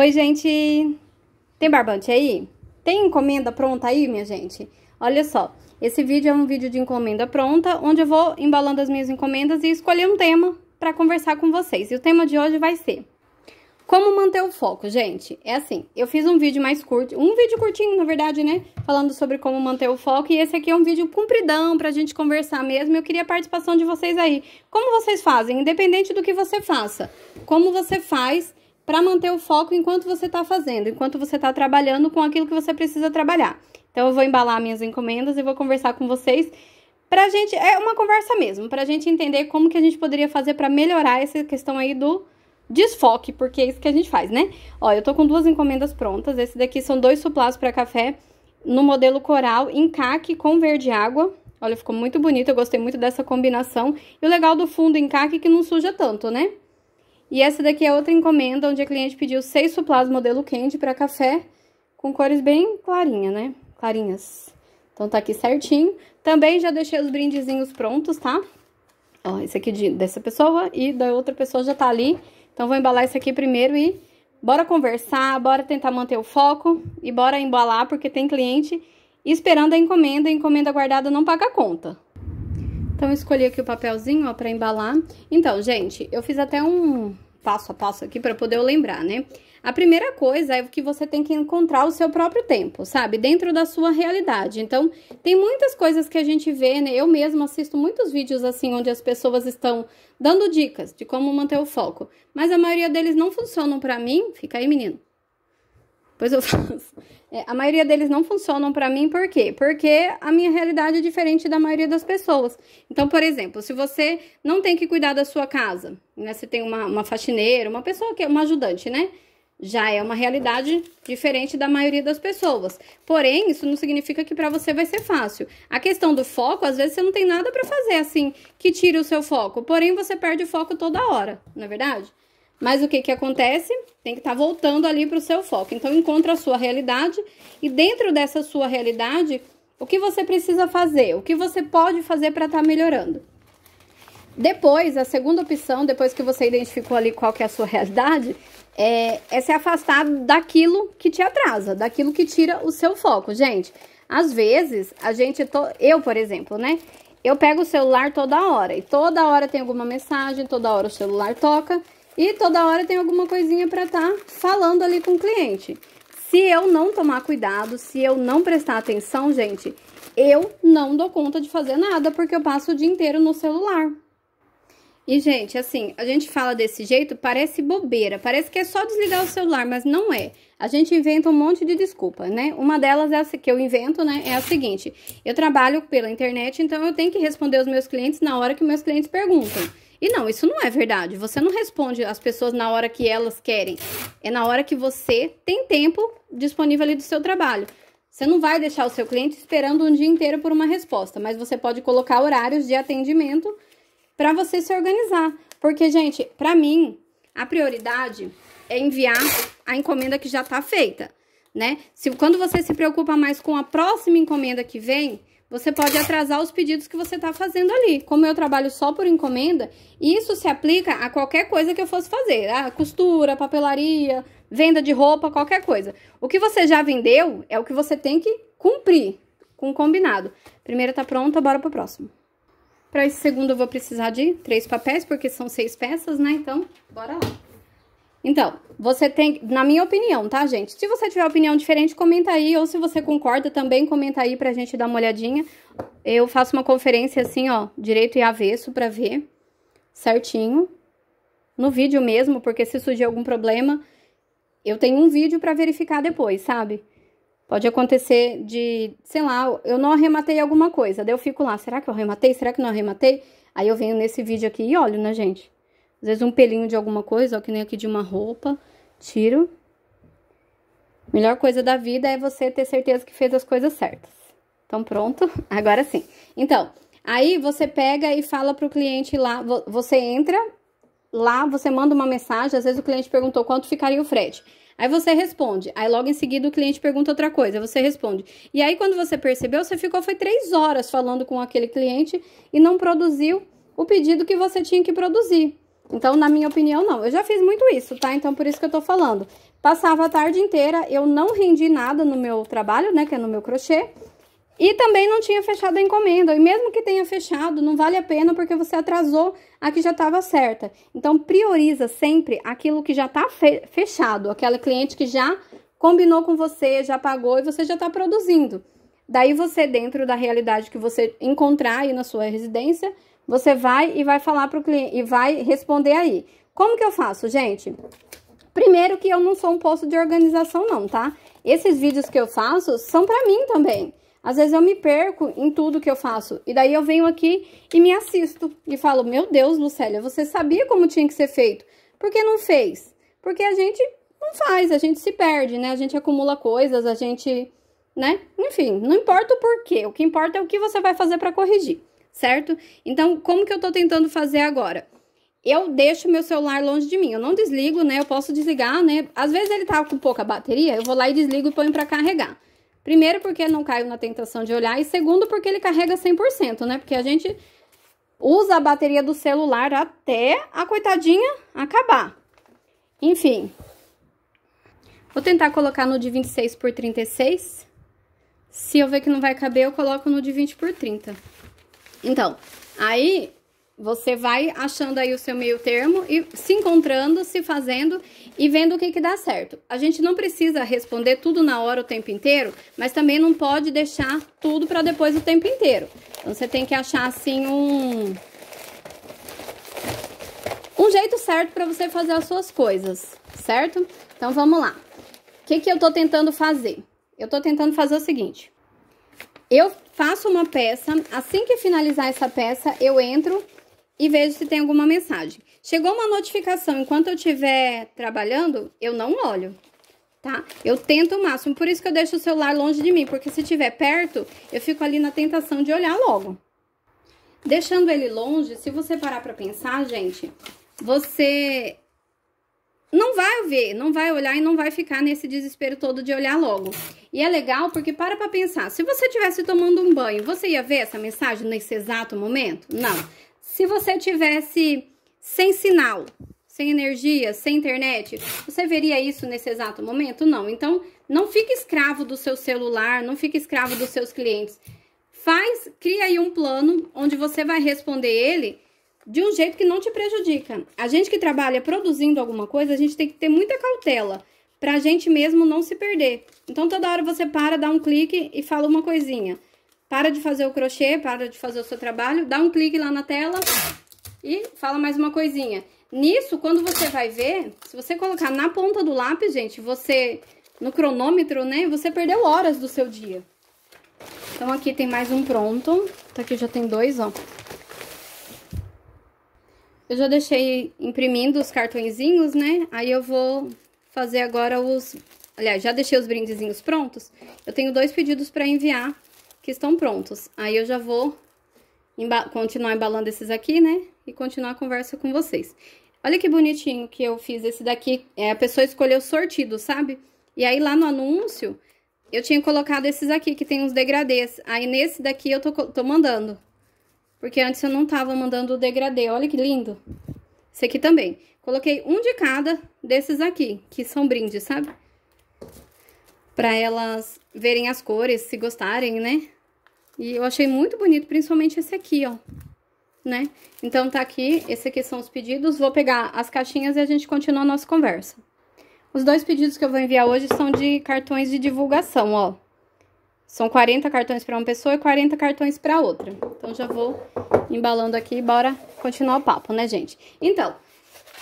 Oi, gente! Tem barbante aí? Tem encomenda pronta aí, minha gente? Olha só, esse vídeo é um vídeo de encomenda pronta, onde eu vou embalando as minhas encomendas e escolher um tema para conversar com vocês. E o tema de hoje vai ser... Como manter o foco, gente? É assim, eu fiz um vídeo mais curto, um vídeo curtinho, na verdade, né? Falando sobre como manter o foco, e esse aqui é um vídeo compridão pra gente conversar mesmo. Eu queria a participação de vocês aí. Como vocês fazem? Independente do que você faça. Como você faz para manter o foco enquanto você está fazendo, enquanto você está trabalhando com aquilo que você precisa trabalhar. Então, eu vou embalar minhas encomendas e vou conversar com vocês pra gente, é uma conversa mesmo, pra gente entender como que a gente poderia fazer para melhorar essa questão aí do desfoque, porque é isso que a gente faz, né? Ó, eu tô com duas encomendas prontas, esse daqui são dois suplados para café no modelo coral em caque com verde água. Olha, ficou muito bonito, eu gostei muito dessa combinação. E o legal do fundo em caque é que não suja tanto, né? E essa daqui é outra encomenda, onde a cliente pediu seis suplás modelo candy para café, com cores bem clarinha, né? Clarinhas. Então, tá aqui certinho. Também já deixei os brindezinhos prontos, tá? Ó, esse aqui de, dessa pessoa e da outra pessoa já tá ali. Então, vou embalar esse aqui primeiro e bora conversar, bora tentar manter o foco e bora embalar, porque tem cliente esperando a encomenda, a encomenda guardada não paga a conta. Então, escolhi aqui o papelzinho, ó, pra embalar. Então, gente, eu fiz até um, passo a passo aqui para poder eu lembrar, né? A primeira coisa é que você tem que encontrar o seu próprio tempo, sabe? Dentro da sua realidade. Então, tem muitas coisas que a gente vê, né? Eu mesma assisto muitos vídeos assim, onde as pessoas estão dando dicas de como manter o foco. Mas a maioria deles não funcionam para mim. Fica aí, menino Pois eu faço. É, a maioria deles não funcionam para mim, por quê? Porque a minha realidade é diferente da maioria das pessoas. Então, por exemplo, se você não tem que cuidar da sua casa, né? Você tem uma, uma faxineira, uma pessoa que é uma ajudante, né? Já é uma realidade diferente da maioria das pessoas. Porém, isso não significa que para você vai ser fácil. A questão do foco, às vezes você não tem nada para fazer assim que tire o seu foco. Porém, você perde o foco toda hora, não é verdade? Mas o que, que acontece? Tem que estar tá voltando ali para o seu foco. Então, encontra a sua realidade e dentro dessa sua realidade, o que você precisa fazer? O que você pode fazer para estar tá melhorando? Depois, a segunda opção, depois que você identificou ali qual que é a sua realidade, é, é se afastar daquilo que te atrasa, daquilo que tira o seu foco. Gente, às vezes, a gente... To... Eu, por exemplo, né? Eu pego o celular toda hora e toda hora tem alguma mensagem, toda hora o celular toca... E toda hora tem alguma coisinha para estar tá falando ali com o cliente. Se eu não tomar cuidado, se eu não prestar atenção, gente, eu não dou conta de fazer nada porque eu passo o dia inteiro no celular. E, gente, assim, a gente fala desse jeito, parece bobeira, parece que é só desligar o celular, mas não é. A gente inventa um monte de desculpa, né? Uma delas é que eu invento, né? É a seguinte: eu trabalho pela internet, então eu tenho que responder os meus clientes na hora que meus clientes perguntam. E não, isso não é verdade. Você não responde as pessoas na hora que elas querem. É na hora que você tem tempo disponível ali do seu trabalho. Você não vai deixar o seu cliente esperando um dia inteiro por uma resposta, mas você pode colocar horários de atendimento para você se organizar. Porque, gente, para mim, a prioridade é enviar a encomenda que já está feita, né? Se quando você se preocupa mais com a próxima encomenda que vem, você pode atrasar os pedidos que você está fazendo ali. Como eu trabalho só por encomenda, isso se aplica a qualquer coisa que eu fosse fazer. a ah, costura, papelaria, venda de roupa, qualquer coisa. O que você já vendeu é o que você tem que cumprir com o combinado. Primeira tá pronta, bora pro próximo. Para esse segundo eu vou precisar de três papéis, porque são seis peças, né? Então, bora lá. Então, você tem, na minha opinião, tá, gente? Se você tiver opinião diferente, comenta aí, ou se você concorda também, comenta aí pra gente dar uma olhadinha. Eu faço uma conferência assim, ó, direito e avesso pra ver certinho. No vídeo mesmo, porque se surgir algum problema, eu tenho um vídeo pra verificar depois, sabe? Pode acontecer de, sei lá, eu não arrematei alguma coisa, daí eu fico lá, será que eu arrematei? Será que não arrematei? Aí eu venho nesse vídeo aqui e olho, né, gente? Às vezes um pelinho de alguma coisa, ó, que nem aqui de uma roupa, tiro. Melhor coisa da vida é você ter certeza que fez as coisas certas. Então, pronto, agora sim. Então, aí você pega e fala pro cliente lá, você entra lá, você manda uma mensagem, às vezes o cliente perguntou quanto ficaria o frete. Aí você responde. Aí logo em seguida o cliente pergunta outra coisa. Você responde. E aí quando você percebeu, você ficou foi três horas falando com aquele cliente e não produziu o pedido que você tinha que produzir. Então, na minha opinião, não. Eu já fiz muito isso, tá? Então, por isso que eu tô falando. Passava a tarde inteira, eu não rendi nada no meu trabalho, né? Que é no meu crochê. E também não tinha fechado a encomenda. E mesmo que tenha fechado, não vale a pena porque você atrasou a que já estava certa. Então, prioriza sempre aquilo que já está fechado, aquela cliente que já combinou com você, já pagou e você já está produzindo. Daí você, dentro da realidade que você encontrar aí na sua residência, você vai e vai falar para o cliente e vai responder aí. Como que eu faço, gente? Primeiro que eu não sou um posto de organização não, tá? Esses vídeos que eu faço são para mim também. Às vezes eu me perco em tudo que eu faço. E daí eu venho aqui e me assisto. E falo, meu Deus, Lucélia, você sabia como tinha que ser feito. Por que não fez? Porque a gente não faz, a gente se perde, né? A gente acumula coisas, a gente... Né? Enfim, não importa o porquê. O que importa é o que você vai fazer para corrigir certo? Então, como que eu tô tentando fazer agora? Eu deixo meu celular longe de mim, eu não desligo, né? Eu posso desligar, né? Às vezes ele tá com pouca bateria, eu vou lá e desligo e ponho para carregar. Primeiro, porque não caio na tentação de olhar, e segundo, porque ele carrega 100%, né? Porque a gente usa a bateria do celular até a coitadinha acabar. Enfim, vou tentar colocar no de 26 por 36. Se eu ver que não vai caber, eu coloco no de 20 por 30. Então, aí você vai achando aí o seu meio termo e se encontrando, se fazendo e vendo o que que dá certo. A gente não precisa responder tudo na hora o tempo inteiro, mas também não pode deixar tudo para depois o tempo inteiro. Então você tem que achar assim um um jeito certo para você fazer as suas coisas, certo? Então vamos lá. O que que eu tô tentando fazer? Eu tô tentando fazer o seguinte: eu faço uma peça, assim que finalizar essa peça, eu entro e vejo se tem alguma mensagem. Chegou uma notificação enquanto eu estiver trabalhando, eu não olho, tá? Eu tento o máximo, por isso que eu deixo o celular longe de mim, porque se estiver perto, eu fico ali na tentação de olhar logo. Deixando ele longe, se você parar para pensar, gente, você não vai ver, não vai olhar e não vai ficar nesse desespero todo de olhar logo. E é legal porque para pra pensar, se você estivesse tomando um banho, você ia ver essa mensagem nesse exato momento? Não. Se você tivesse sem sinal, sem energia, sem internet, você veria isso nesse exato momento? Não. Então, não fique escravo do seu celular, não fique escravo dos seus clientes. Faz, cria aí um plano onde você vai responder ele de um jeito que não te prejudica. A gente que trabalha produzindo alguma coisa, a gente tem que ter muita cautela para a gente mesmo não se perder. Então, toda hora você para, dá um clique e fala uma coisinha. Para de fazer o crochê, para de fazer o seu trabalho, dá um clique lá na tela e fala mais uma coisinha. Nisso, quando você vai ver, se você colocar na ponta do lápis, gente, você, no cronômetro, né, você perdeu horas do seu dia. Então, aqui tem mais um pronto. Tá aqui já tem dois, ó. Eu já deixei imprimindo os cartõezinhos, né? Aí eu vou fazer agora os... Aliás, já deixei os brindezinhos prontos. Eu tenho dois pedidos para enviar que estão prontos. Aí eu já vou emba continuar embalando esses aqui, né? E continuar a conversa com vocês. Olha que bonitinho que eu fiz esse daqui. É, a pessoa escolheu sortido, sabe? E aí, lá no anúncio, eu tinha colocado esses aqui, que tem uns degradês. Aí, nesse daqui, eu tô, tô mandando. Porque antes eu não tava mandando o degradê, olha que lindo. Esse aqui também. Coloquei um de cada desses aqui, que são brindes, sabe? Pra elas verem as cores, se gostarem, né? E eu achei muito bonito, principalmente esse aqui, ó. Né? Então tá aqui, esse aqui são os pedidos. Vou pegar as caixinhas e a gente continua a nossa conversa. Os dois pedidos que eu vou enviar hoje são de cartões de divulgação, ó. São 40 cartões para uma pessoa e 40 cartões para outra. Então, já vou embalando aqui e bora continuar o papo, né, gente? Então,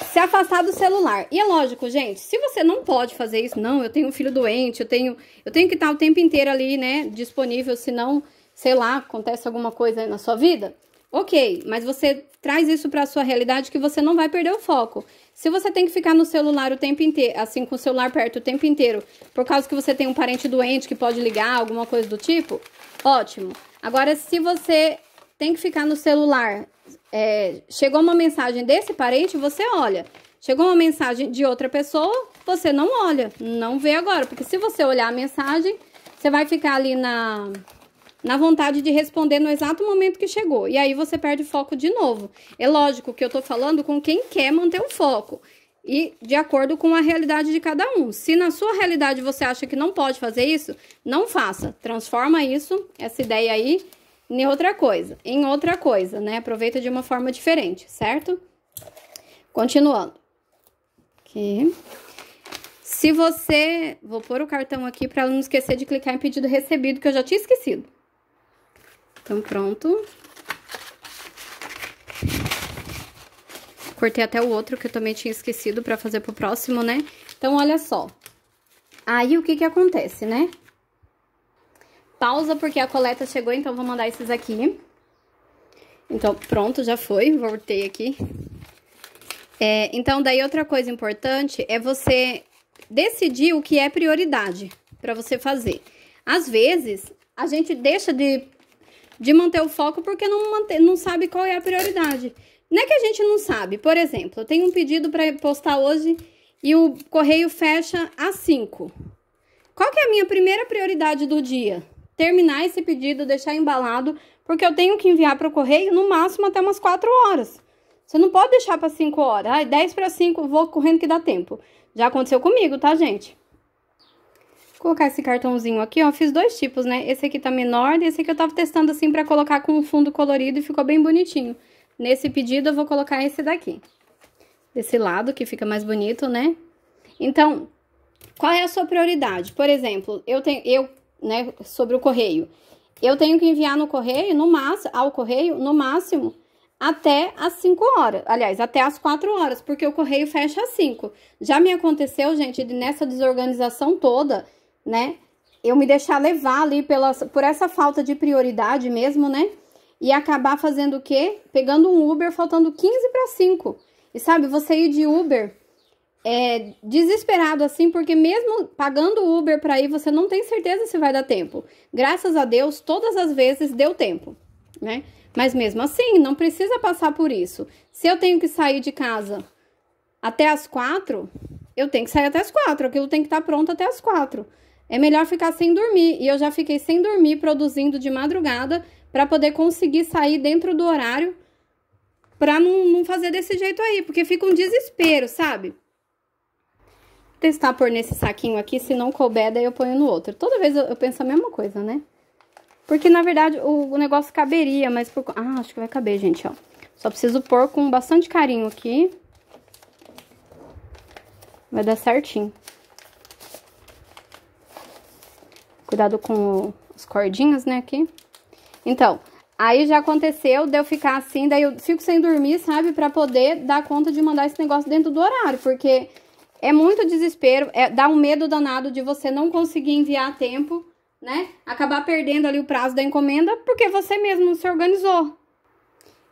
se afastar do celular. E é lógico, gente, se você não pode fazer isso, não, eu tenho um filho doente, eu tenho, eu tenho que estar o tempo inteiro ali, né, disponível, senão, sei lá, acontece alguma coisa na sua vida. Ok, mas você Traz isso para a sua realidade que você não vai perder o foco. Se você tem que ficar no celular o tempo inteiro, assim, com o celular perto o tempo inteiro, por causa que você tem um parente doente que pode ligar, alguma coisa do tipo, ótimo. Agora, se você tem que ficar no celular, é, chegou uma mensagem desse parente, você olha. Chegou uma mensagem de outra pessoa, você não olha, não vê agora. Porque se você olhar a mensagem, você vai ficar ali na, na vontade de responder no exato momento que chegou. E aí você perde o foco de novo. É lógico que eu tô falando com quem quer manter o foco e de acordo com a realidade de cada um. Se na sua realidade você acha que não pode fazer isso, não faça. Transforma isso, essa ideia aí, em outra coisa, em outra coisa, né? Aproveita de uma forma diferente, certo? Continuando. Aqui. Se você, vou pôr o cartão aqui para não esquecer de clicar em pedido recebido que eu já tinha esquecido. Então, pronto. Cortei até o outro que eu também tinha esquecido pra fazer pro próximo, né? Então, olha só. Aí, o que que acontece, né? Pausa porque a coleta chegou, então vou mandar esses aqui. Então, pronto, já foi. Voltei aqui. É, então, daí outra coisa importante é você decidir o que é prioridade para você fazer. Às vezes, a gente deixa de de manter o foco porque não, manter, não sabe qual é a prioridade. Não é que a gente não sabe. Por exemplo, eu tenho um pedido para postar hoje e o correio fecha às 5. Qual que é a minha primeira prioridade do dia? Terminar esse pedido, deixar embalado, porque eu tenho que enviar para o correio no máximo até umas 4 horas. Você não pode deixar para 5 horas. Ai, 10 para 5, vou correndo que dá tempo. Já aconteceu comigo, tá, gente? colocar esse cartãozinho aqui, ó, fiz dois tipos, né? Esse aqui tá menor e esse aqui eu tava testando assim pra colocar com um fundo colorido e ficou bem bonitinho. Nesse pedido eu vou colocar esse daqui, desse lado que fica mais bonito, né? Então, qual é a sua prioridade? Por exemplo, eu tenho, eu, né, sobre o correio. Eu tenho que enviar no correio, no máximo, ao correio, no máximo, até as 5 horas. Aliás, até as 4 horas, porque o correio fecha às 5. Já me aconteceu, gente, nessa desorganização toda, né? Eu me deixar levar ali pela, por essa falta de prioridade mesmo, né? E acabar fazendo o quê? Pegando um Uber faltando 15 para 5. E sabe, você ir de Uber é, desesperado assim, porque mesmo pagando o Uber para ir, você não tem certeza se vai dar tempo. Graças a Deus, todas as vezes deu tempo, né? Mas mesmo assim, não precisa passar por isso. Se eu tenho que sair de casa até as quatro, eu tenho que sair até as quatro. Aquilo tem que estar tá pronto até as quatro é melhor ficar sem dormir. E eu já fiquei sem dormir, produzindo de madrugada, para poder conseguir sair dentro do horário, para não, não fazer desse jeito aí, porque fica um desespero, sabe? Vou testar por nesse saquinho aqui, se não couber, daí eu ponho no outro. Toda vez eu, eu penso a mesma coisa, né? Porque, na verdade, o, o negócio caberia, mas por... Ah, acho que vai caber, gente, ó. Só preciso pôr com bastante carinho aqui. Vai dar certinho. cuidado com os cordinhos, né, aqui. Então, aí já aconteceu de eu ficar assim, daí eu fico sem dormir, sabe, pra poder dar conta de mandar esse negócio dentro do horário, porque é muito desespero, é, dá um medo danado de você não conseguir enviar a tempo, né, acabar perdendo ali o prazo da encomenda, porque você mesmo não se organizou.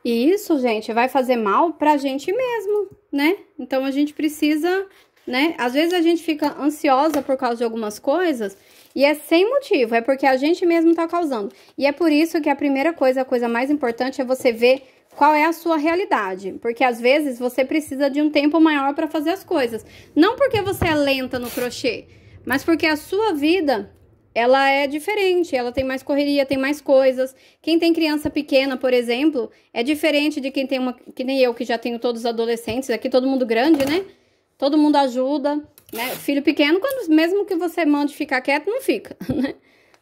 E isso, gente, vai fazer mal pra gente mesmo, né? Então, a gente precisa né? Às vezes a gente fica ansiosa por causa de algumas coisas e é sem motivo, é porque a gente mesmo tá causando. E é por isso que a primeira coisa, a coisa mais importante é você ver qual é a sua realidade, porque às vezes você precisa de um tempo maior para fazer as coisas. Não porque você é lenta no crochê, mas porque a sua vida ela é diferente, ela tem mais correria, tem mais coisas. Quem tem criança pequena, por exemplo, é diferente de quem tem uma, que nem eu que já tenho todos adolescentes, aqui todo mundo grande, né? todo mundo ajuda, né? Filho pequeno, quando, mesmo que você mande ficar quieto, não fica, né?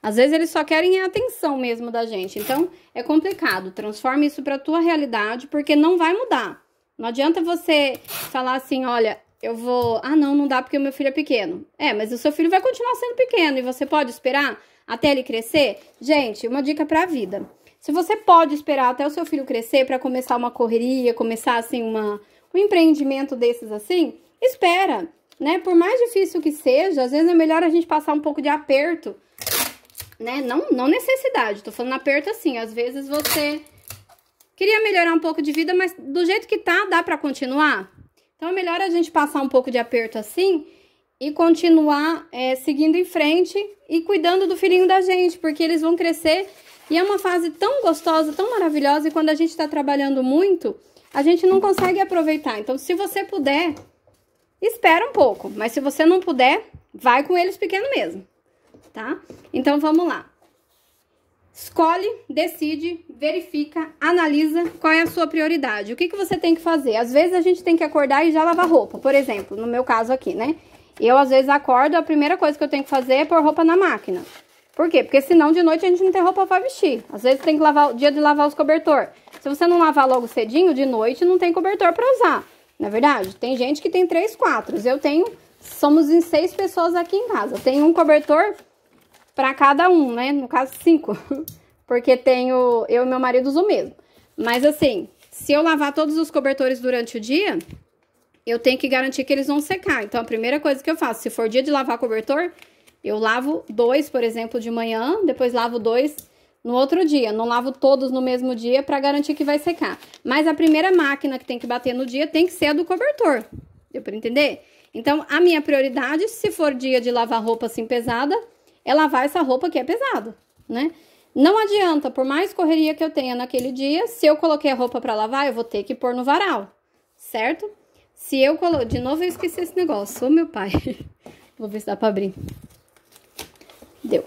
Às vezes eles só querem a atenção mesmo da gente. Então, é complicado. Transforma isso para tua realidade, porque não vai mudar. Não adianta você falar assim, olha, eu vou, ah, não, não dá porque o meu filho é pequeno. É, mas o seu filho vai continuar sendo pequeno e você pode esperar até ele crescer? Gente, uma dica para a vida. Se você pode esperar até o seu filho crescer para começar uma correria, começar assim uma um empreendimento desses assim, espera, né? Por mais difícil que seja, às vezes é melhor a gente passar um pouco de aperto, né? Não, não necessidade, tô falando aperto assim, às vezes você queria melhorar um pouco de vida, mas do jeito que tá, dá para continuar. Então é melhor a gente passar um pouco de aperto assim e continuar é, seguindo em frente e cuidando do filhinho da gente, porque eles vão crescer e é uma fase tão gostosa, tão maravilhosa, e quando a gente está trabalhando muito, a gente não consegue aproveitar. Então, se você puder Espera um pouco, mas se você não puder, vai com eles pequeno mesmo, tá? Então, vamos lá. Escolhe, decide, verifica, analisa qual é a sua prioridade. O que, que você tem que fazer? Às vezes a gente tem que acordar e já lavar roupa, por exemplo, no meu caso aqui, né? Eu, às vezes, acordo, a primeira coisa que eu tenho que fazer é pôr roupa na máquina. Por quê? Porque senão de noite a gente não tem roupa pra vestir. Às vezes tem que lavar, dia de lavar os cobertor. Se você não lavar logo cedinho, de noite não tem cobertor pra usar. Na é verdade, tem gente que tem três, quatro. Eu tenho, somos em seis pessoas aqui em casa. Tem um cobertor para cada um, né? No caso, cinco. Porque tenho, eu e meu marido uso o mesmo. Mas assim, se eu lavar todos os cobertores durante o dia, eu tenho que garantir que eles vão secar. Então, a primeira coisa que eu faço, se for dia de lavar cobertor, eu lavo dois, por exemplo, de manhã, depois lavo dois no outro dia. Não lavo todos no mesmo dia para garantir que vai secar. Mas a primeira máquina que tem que bater no dia tem que ser a do cobertor. Deu para entender? Então, a minha prioridade, se for dia de lavar roupa assim pesada, é lavar essa roupa que é pesada, né? Não adianta, por mais correria que eu tenha naquele dia, se eu coloquei a roupa para lavar, eu vou ter que pôr no varal, certo? Se eu colo... De novo eu esqueci esse negócio, ô meu pai. vou ver se dá para abrir. Deu.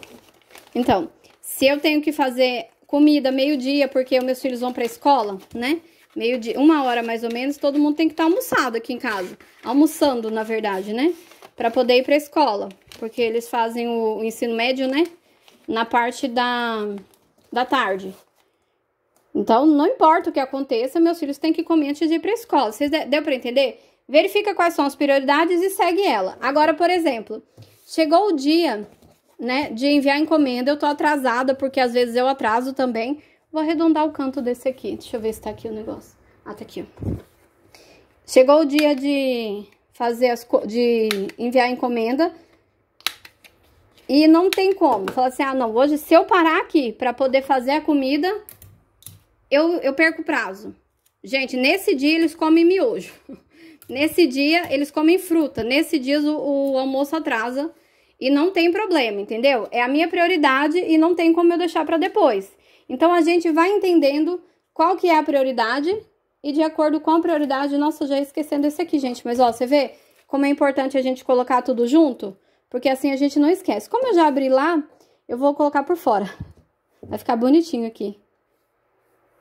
Então, se eu tenho que fazer comida meio-dia, porque meus filhos vão para a escola, né? Meio-dia, uma hora mais ou menos, todo mundo tem que estar tá almoçado aqui em casa. Almoçando, na verdade, né? Para poder ir para a escola. Porque eles fazem o, o ensino médio, né? Na parte da, da tarde. Então, não importa o que aconteça, meus filhos têm que comer antes de ir para a escola. Vocês de, deu para entender? Verifica quais são as prioridades e segue ela. Agora, por exemplo, chegou o dia né, de enviar encomenda. Eu tô atrasada, porque às vezes eu atraso também. Vou arredondar o canto desse aqui. Deixa eu ver se tá aqui o negócio. Ah, tá aqui, ó. Chegou o dia de fazer as de enviar encomenda. E não tem como. Falar assim, ah, não, hoje se eu parar aqui para poder fazer a comida, eu, eu perco o prazo. Gente, nesse dia eles comem miojo. Nesse dia eles comem fruta. Nesse dia o, o almoço atrasa. E não tem problema, entendeu? É a minha prioridade e não tem como eu deixar para depois. Então a gente vai entendendo qual que é a prioridade e de acordo com a prioridade, nossa, já esquecendo esse aqui, gente, mas ó, você vê como é importante a gente colocar tudo junto? Porque assim a gente não esquece. Como eu já abri lá, eu vou colocar por fora. Vai ficar bonitinho aqui.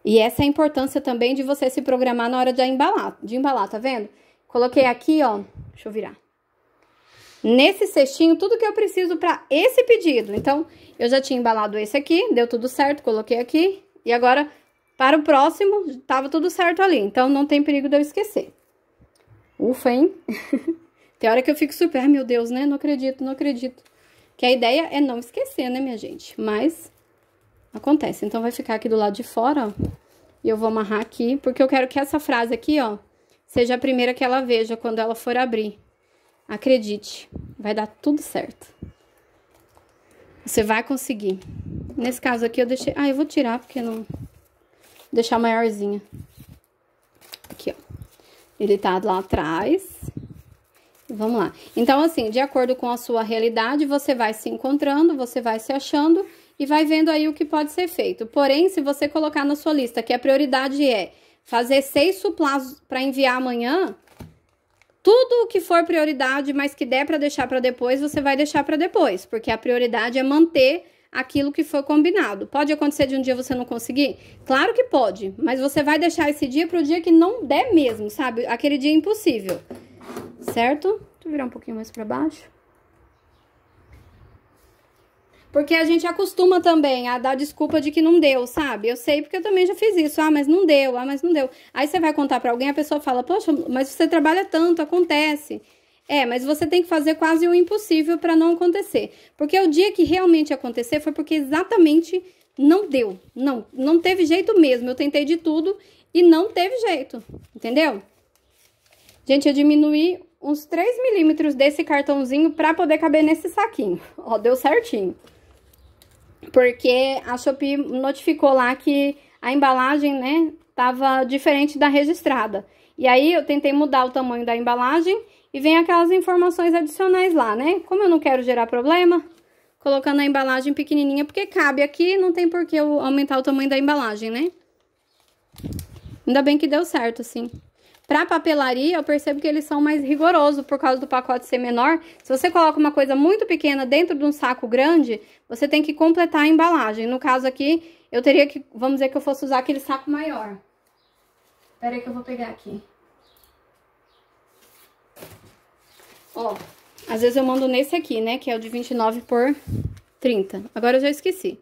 E essa é a importância também de você se programar na hora de embalar, de embalar, tá vendo? Coloquei aqui, ó, deixa eu virar nesse cestinho tudo que eu preciso para esse pedido. Então, eu já tinha embalado esse aqui, deu tudo certo, coloquei aqui. E agora, para o próximo, tava tudo certo ali. Então, não tem perigo de eu esquecer. Ufa, hein? tem hora que eu fico super, ai meu Deus, né? Não acredito, não acredito. Que a ideia é não esquecer, né, minha gente? Mas acontece. Então, vai ficar aqui do lado de fora, ó. E eu vou amarrar aqui, porque eu quero que essa frase aqui, ó, seja a primeira que ela veja quando ela for abrir. Acredite, vai dar tudo certo. Você vai conseguir. Nesse caso aqui eu deixei... Ah, eu vou tirar porque não... Vou deixar maiorzinha. Aqui, ó. Ele tá lá atrás. Vamos lá. Então, assim, de acordo com a sua realidade, você vai se encontrando, você vai se achando e vai vendo aí o que pode ser feito. Porém, se você colocar na sua lista que a prioridade é fazer seis suplás para enviar amanhã, tudo que for prioridade, mas que der para deixar para depois, você vai deixar para depois, porque a prioridade é manter aquilo que foi combinado. Pode acontecer de um dia você não conseguir? Claro que pode, mas você vai deixar esse dia para o dia que não der mesmo, sabe? Aquele dia é impossível. Certo? Deixa eu virar um pouquinho mais para baixo. Porque a gente acostuma também a dar desculpa de que não deu, sabe? Eu sei porque eu também já fiz isso. Ah, mas não deu, ah, mas não deu. Aí você vai contar para alguém, a pessoa fala: "Poxa, mas você trabalha tanto, acontece". É, mas você tem que fazer quase o impossível para não acontecer. Porque o dia que realmente acontecer foi porque exatamente não deu. Não, não teve jeito mesmo. Eu tentei de tudo e não teve jeito, entendeu? Gente, eu diminuí uns 3 milímetros desse cartãozinho para poder caber nesse saquinho. Ó, deu certinho porque a Shopee notificou lá que a embalagem, né, tava diferente da registrada. E aí eu tentei mudar o tamanho da embalagem e vem aquelas informações adicionais lá, né? Como eu não quero gerar problema, colocando a embalagem pequenininha, porque cabe aqui, não tem por que eu aumentar o tamanho da embalagem, né? Ainda bem que deu certo, assim. Para papelaria, eu percebo que eles são mais rigorosos por causa do pacote ser menor. Se você coloca uma coisa muito pequena dentro de um saco grande, você tem que completar a embalagem. No caso aqui, eu teria que, vamos dizer que eu fosse usar aquele saco maior. Espera aí que eu vou pegar aqui. Ó, às vezes eu mando nesse aqui, né, que é o de 29 por 30. Agora eu já esqueci.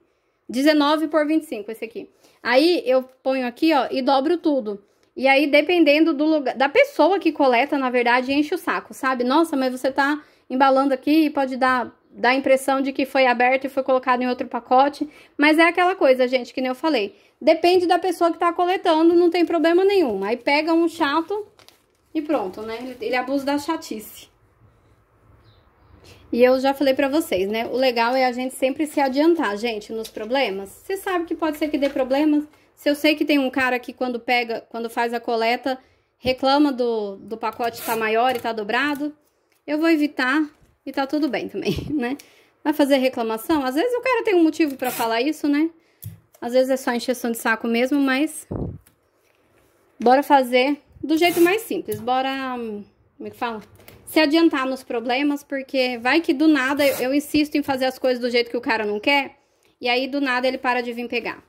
19 por 25 esse aqui. Aí eu ponho aqui, ó, e dobro tudo. E aí, dependendo do lugar, da pessoa que coleta, na verdade, enche o saco, sabe? Nossa, mas você tá embalando aqui e pode dar, dar a impressão de que foi aberto e foi colocado em outro pacote. Mas é aquela coisa, gente, que nem eu falei. Depende da pessoa que tá coletando, não tem problema nenhum. Aí pega um chato e pronto, né? Ele, ele abusa da chatice. E eu já falei pra vocês, né? O legal é a gente sempre se adiantar, gente, nos problemas. Você sabe que pode ser que dê problemas se eu sei que tem um cara que quando pega, quando faz a coleta, reclama do, do pacote tá maior e tá dobrado, eu vou evitar e tá tudo bem também, né? Vai fazer reclamação? Às vezes o cara tem um motivo para falar isso, né? Às vezes é só encheção de saco mesmo, mas bora fazer do jeito mais simples. Bora, hum, como é que fala? Se adiantar nos problemas, porque vai que do nada eu insisto em fazer as coisas do jeito que o cara não quer, e aí do nada ele para de vir pegar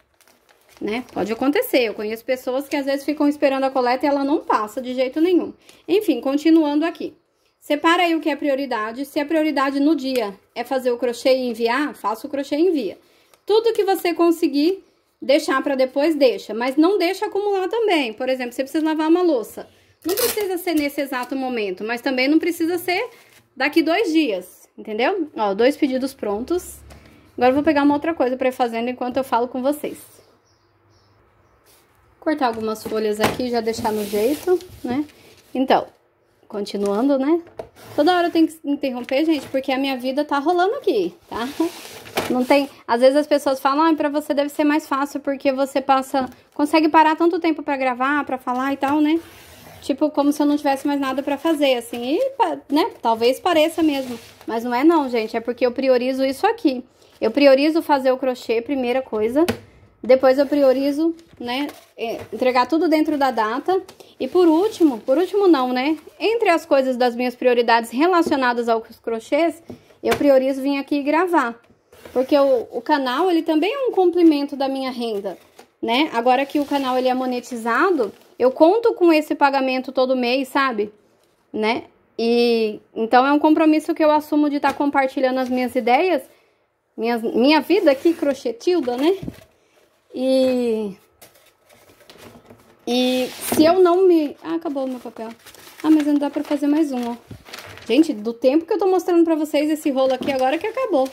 né? Pode acontecer, eu conheço pessoas que às vezes ficam esperando a coleta e ela não passa de jeito nenhum. Enfim, continuando aqui. Separa aí o que é prioridade. Se a prioridade no dia é fazer o crochê e enviar, faça o crochê e envia. Tudo que você conseguir deixar para depois, deixa. Mas não deixa acumular também. Por exemplo, você precisa lavar uma louça. Não precisa ser nesse exato momento, mas também não precisa ser daqui dois dias, entendeu? Ó, dois pedidos prontos. Agora eu vou pegar uma outra coisa para ir fazendo enquanto eu falo com vocês cortar algumas folhas aqui, já deixar no jeito, né? Então, continuando, né? Toda hora eu tenho que interromper, gente, porque a minha vida tá rolando aqui, tá? Não tem. Às vezes as pessoas falam, ah, pra você deve ser mais fácil porque você passa. Consegue parar tanto tempo para gravar, para falar e tal, né? Tipo, como se eu não tivesse mais nada para fazer, assim. E, né? Talvez pareça mesmo. Mas não é, não, gente. É porque eu priorizo isso aqui. Eu priorizo fazer o crochê, primeira coisa. Depois eu priorizo, né, entregar tudo dentro da data. E por último, por último não, né, entre as coisas das minhas prioridades relacionadas aos crochês, eu priorizo vir aqui e gravar. Porque o, o canal, ele também é um complemento da minha renda, né? Agora que o canal, ele é monetizado, eu conto com esse pagamento todo mês, sabe? Né? E então é um compromisso que eu assumo de estar tá compartilhando as minhas ideias, minhas, minha vida aqui, crochetilda, né? E. E se eu não me. Ah, acabou o meu papel. Ah, mas não dá pra fazer mais um, ó. Gente, do tempo que eu tô mostrando pra vocês esse rolo aqui agora que acabou.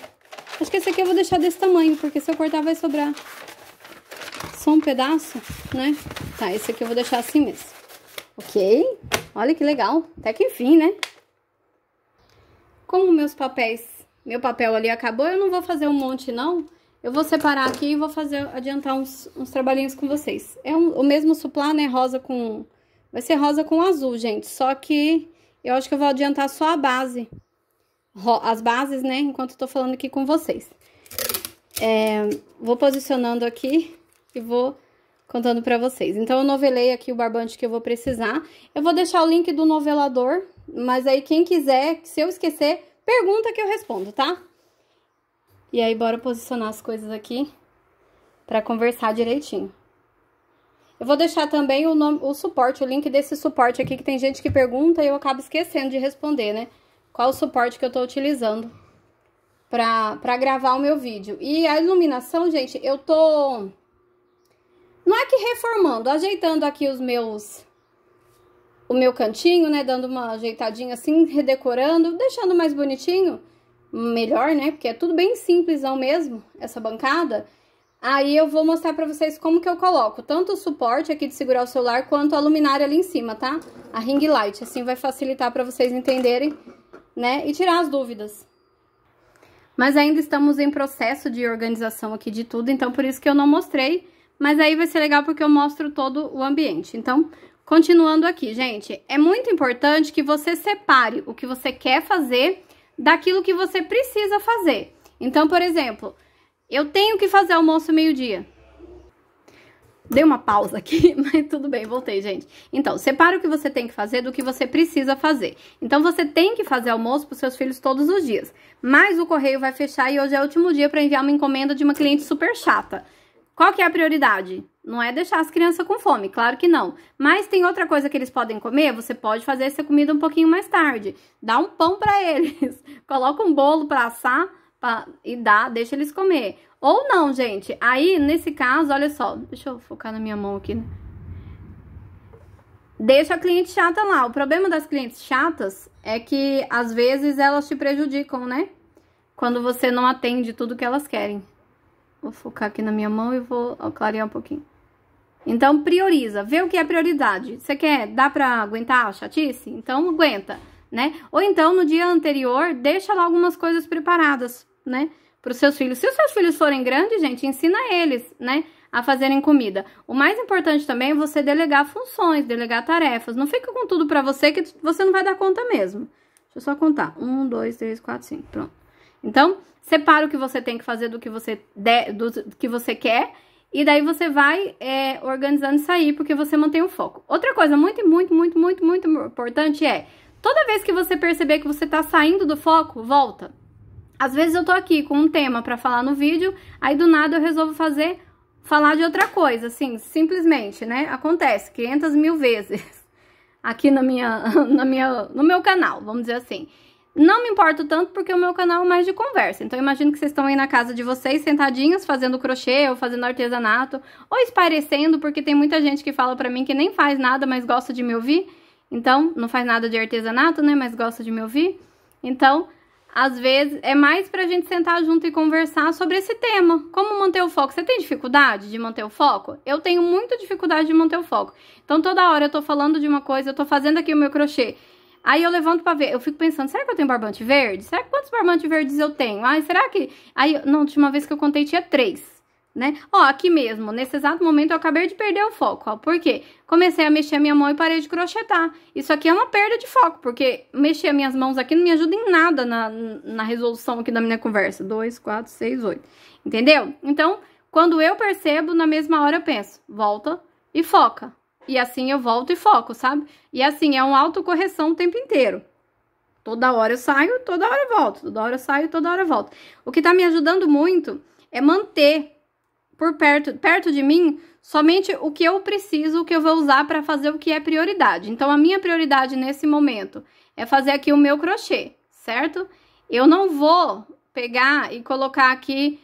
Acho que esse aqui eu vou deixar desse tamanho, porque se eu cortar vai sobrar só um pedaço, né? Tá, esse aqui eu vou deixar assim mesmo. Ok? Olha que legal. Até que enfim, né? Como meus papéis, meu papel ali acabou, eu não vou fazer um monte, não. Eu vou separar aqui e vou fazer, adiantar uns, uns trabalhinhos com vocês. É um, o mesmo suplá, né, rosa com... Vai ser rosa com azul, gente, só que eu acho que eu vou adiantar só a base. As bases, né, enquanto eu tô falando aqui com vocês. É, vou posicionando aqui e vou contando pra vocês. Então, eu novelei aqui o barbante que eu vou precisar. Eu vou deixar o link do novelador, mas aí quem quiser, se eu esquecer, pergunta que eu respondo, tá? E aí, bora posicionar as coisas aqui para conversar direitinho. Eu vou deixar também o, nome, o suporte, o link desse suporte aqui, que tem gente que pergunta e eu acabo esquecendo de responder, né? Qual o suporte que eu tô utilizando para gravar o meu vídeo. E a iluminação, gente, eu tô... Não é que reformando, ajeitando aqui os meus... O meu cantinho, né? Dando uma ajeitadinha assim, redecorando, deixando mais bonitinho melhor, né? Porque é tudo bem simplesão mesmo, essa bancada. Aí eu vou mostrar pra vocês como que eu coloco, tanto o suporte aqui de segurar o celular, quanto a luminária ali em cima, tá? A ring light, assim vai facilitar pra vocês entenderem, né? E tirar as dúvidas. Mas ainda estamos em processo de organização aqui de tudo, então por isso que eu não mostrei. Mas aí vai ser legal porque eu mostro todo o ambiente. Então, continuando aqui, gente, é muito importante que você separe o que você quer fazer daquilo que você precisa fazer. Então, por exemplo, eu tenho que fazer almoço meio-dia. Dei uma pausa aqui, mas tudo bem, voltei, gente. Então, separa o que você tem que fazer do que você precisa fazer. Então, você tem que fazer almoço para os seus filhos todos os dias. Mas o correio vai fechar e hoje é o último dia para enviar uma encomenda de uma cliente super chata. Qual que é a prioridade? Não é deixar as crianças com fome, claro que não. Mas tem outra coisa que eles podem comer, você pode fazer essa comida um pouquinho mais tarde. Dá um pão para eles, coloca um bolo para assar pra, e dá, deixa eles comer. Ou não, gente. Aí, nesse caso, olha só, deixa eu focar na minha mão aqui. Né? Deixa a cliente chata lá. O problema das clientes chatas é que às vezes elas te prejudicam, né? Quando você não atende tudo que elas querem. Vou focar aqui na minha mão e vou clarear um pouquinho. Então, prioriza. Vê o que é prioridade. Você quer, dá pra aguentar a chatice? Então, aguenta, né? Ou então, no dia anterior, deixa lá algumas coisas preparadas, né? Para os seus filhos. Se os seus filhos forem grandes, gente, ensina eles, né? A fazerem comida. O mais importante também é você delegar funções, delegar tarefas. Não fica com tudo para você que você não vai dar conta mesmo. Deixa eu só contar. Um, dois, três, quatro, cinco. Pronto. Então, separa o que você tem que fazer do que você, de, do que você quer e daí você vai é, organizando isso aí, porque você mantém o foco. Outra coisa muito, muito, muito, muito, muito importante é, toda vez que você perceber que você tá saindo do foco, volta. Às vezes eu tô aqui com um tema para falar no vídeo, aí do nada eu resolvo fazer, falar de outra coisa, assim, simplesmente, né? Acontece 500 mil vezes aqui na minha, na minha, no meu canal, vamos dizer assim. Não me importo tanto porque o meu canal é mais de conversa. Então, imagino que vocês estão aí na casa de vocês, sentadinhos, fazendo crochê ou fazendo artesanato, ou esparecendo, porque tem muita gente que fala pra mim que nem faz nada, mas gosta de me ouvir. Então, não faz nada de artesanato, né? Mas gosta de me ouvir. Então, às vezes, é mais pra gente sentar junto e conversar sobre esse tema. Como manter o foco? Você tem dificuldade de manter o foco? Eu tenho muita dificuldade de manter o foco. Então, toda hora eu tô falando de uma coisa, eu tô fazendo aqui o meu crochê Aí eu levanto pra ver, eu fico pensando, será que eu tenho barbante verde? Será que quantos barbantes verdes eu tenho? Ai, será que... Aí, não, última vez que eu contei tinha três, né? Ó, aqui mesmo, nesse exato momento eu acabei de perder o foco, ó. Por quê? Comecei a mexer a minha mão e parei de crochetar. Isso aqui é uma perda de foco, porque mexer as minhas mãos aqui não me ajuda em nada na, na resolução aqui da minha conversa. Dois, quatro, seis, oito. Entendeu? Então, quando eu percebo, na mesma hora eu penso, volta e foca e assim eu volto e foco, sabe? E assim, é uma autocorreção o tempo inteiro. Toda hora eu saio, toda hora eu volto, toda hora eu saio, toda hora eu volto. O que tá me ajudando muito é manter por perto, perto de mim somente o que eu preciso, o que eu vou usar para fazer o que é prioridade. Então a minha prioridade nesse momento é fazer aqui o meu crochê, certo? Eu não vou pegar e colocar aqui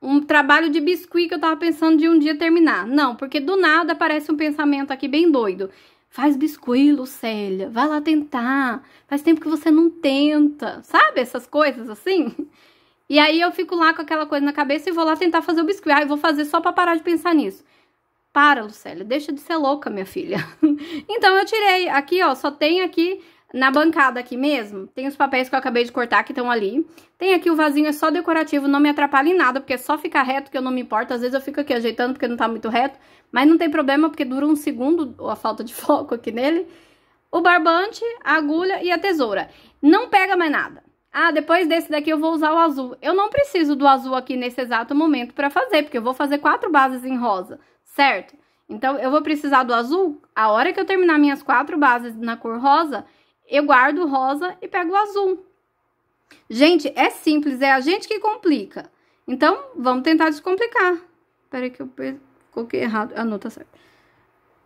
um trabalho de biscuit que eu tava pensando de um dia terminar. Não, porque do nada aparece um pensamento aqui bem doido. Faz biscuit, Lucélia, vai lá tentar. Faz tempo que você não tenta. Sabe essas coisas assim? E aí eu fico lá com aquela coisa na cabeça e vou lá tentar fazer o biscuit. Ah, eu vou fazer só para parar de pensar nisso. Para, Lucélia, deixa de ser louca, minha filha. então eu tirei aqui, ó, só tem aqui na bancada aqui mesmo, tem os papéis que eu acabei de cortar que estão ali. Tem aqui o vasinho, é só decorativo, não me atrapalha em nada, porque é só ficar reto que eu não me importo. Às vezes eu fico aqui ajeitando porque não tá muito reto, mas não tem problema porque dura um segundo a falta de foco aqui nele. O barbante, a agulha e a tesoura. Não pega mais nada. Ah, depois desse daqui eu vou usar o azul. Eu não preciso do azul aqui nesse exato momento para fazer, porque eu vou fazer quatro bases em rosa, certo? Então, eu vou precisar do azul a hora que eu terminar minhas quatro bases na cor rosa eu guardo o rosa e pego o azul. Gente, é simples, é a gente que complica. Então, vamos tentar descomplicar. Peraí que eu coloquei errado. a ah, nota tá certa.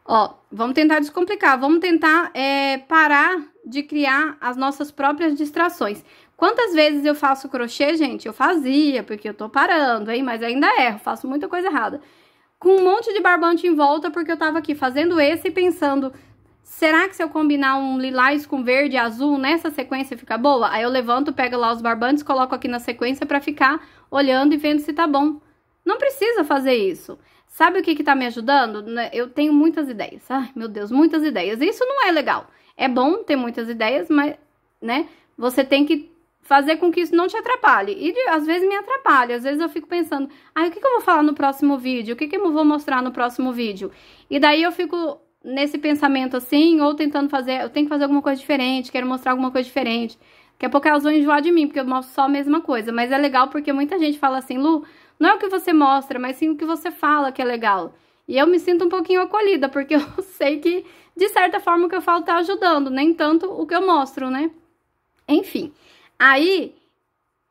Ó, vamos tentar descomplicar. Vamos tentar é, parar de criar as nossas próprias distrações. Quantas vezes eu faço crochê, gente? Eu fazia, porque eu tô parando, hein? Mas ainda erro, faço muita coisa errada. Com um monte de barbante em volta, porque eu tava aqui fazendo esse e pensando será que se eu combinar um lilás com verde e azul nessa sequência fica boa? Aí eu levanto, pego lá os barbantes, coloco aqui na sequência para ficar olhando e vendo se tá bom. Não precisa fazer isso. Sabe o que que tá me ajudando? Né, eu tenho muitas ideias. Ai, meu Deus, muitas ideias. Isso não é legal. É bom ter muitas ideias, mas, né, você tem que fazer com que isso não te atrapalhe. E de, às vezes me atrapalha, às vezes eu fico pensando, ai, ah, o que, que eu vou falar no próximo vídeo? O que, que eu vou mostrar no próximo vídeo? E daí eu fico nesse pensamento assim, ou tentando fazer, eu tenho que fazer alguma coisa diferente, quero mostrar alguma coisa diferente. Daqui a pouco elas vão enjoar de mim, porque eu mostro só a mesma coisa. Mas é legal porque muita gente fala assim, Lu, não é o que você mostra, mas sim o que você fala que é legal. E eu me sinto um pouquinho acolhida, porque eu sei que, de certa forma, o que eu falo tá ajudando, nem tanto o que eu mostro, né? Enfim, aí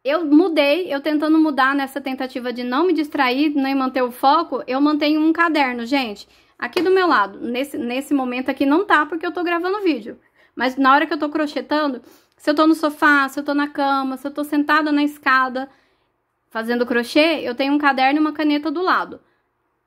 eu mudei, eu tentando mudar nessa tentativa de não me distrair, nem manter o foco, eu mantenho um caderno, gente. Aqui do meu lado, nesse, nesse momento aqui não tá porque eu tô gravando vídeo. Mas na hora que eu tô crochetando, se eu tô no sofá, se eu tô na cama, se eu tô sentada na escada fazendo crochê, eu tenho um caderno e uma caneta do lado.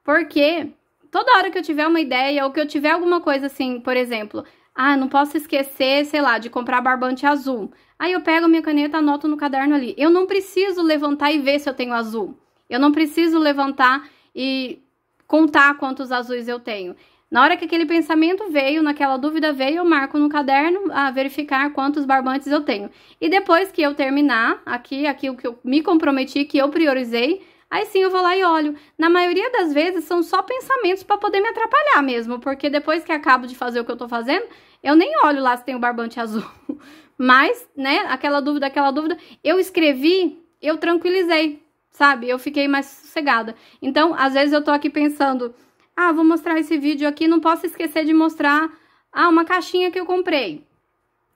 Porque toda hora que eu tiver uma ideia ou que eu tiver alguma coisa assim, por exemplo, ah, não posso esquecer, sei lá, de comprar barbante azul. Aí eu pego minha caneta, anoto no caderno ali. Eu não preciso levantar e ver se eu tenho azul. Eu não preciso levantar e contar quantos azuis eu tenho. Na hora que aquele pensamento veio, naquela dúvida veio, eu marco no caderno a verificar quantos barbantes eu tenho. E depois que eu terminar aqui, aqui o que eu me comprometi, que eu priorizei, aí sim eu vou lá e olho. Na maioria das vezes são só pensamentos para poder me atrapalhar mesmo, porque depois que acabo de fazer o que eu tô fazendo, eu nem olho lá se tem o barbante azul. Mas, né, aquela dúvida, aquela dúvida, eu escrevi, eu tranquilizei sabe? Eu fiquei mais sossegada. Então, às vezes eu tô aqui pensando, ah, vou mostrar esse vídeo aqui, não posso esquecer de mostrar, ah, uma caixinha que eu comprei.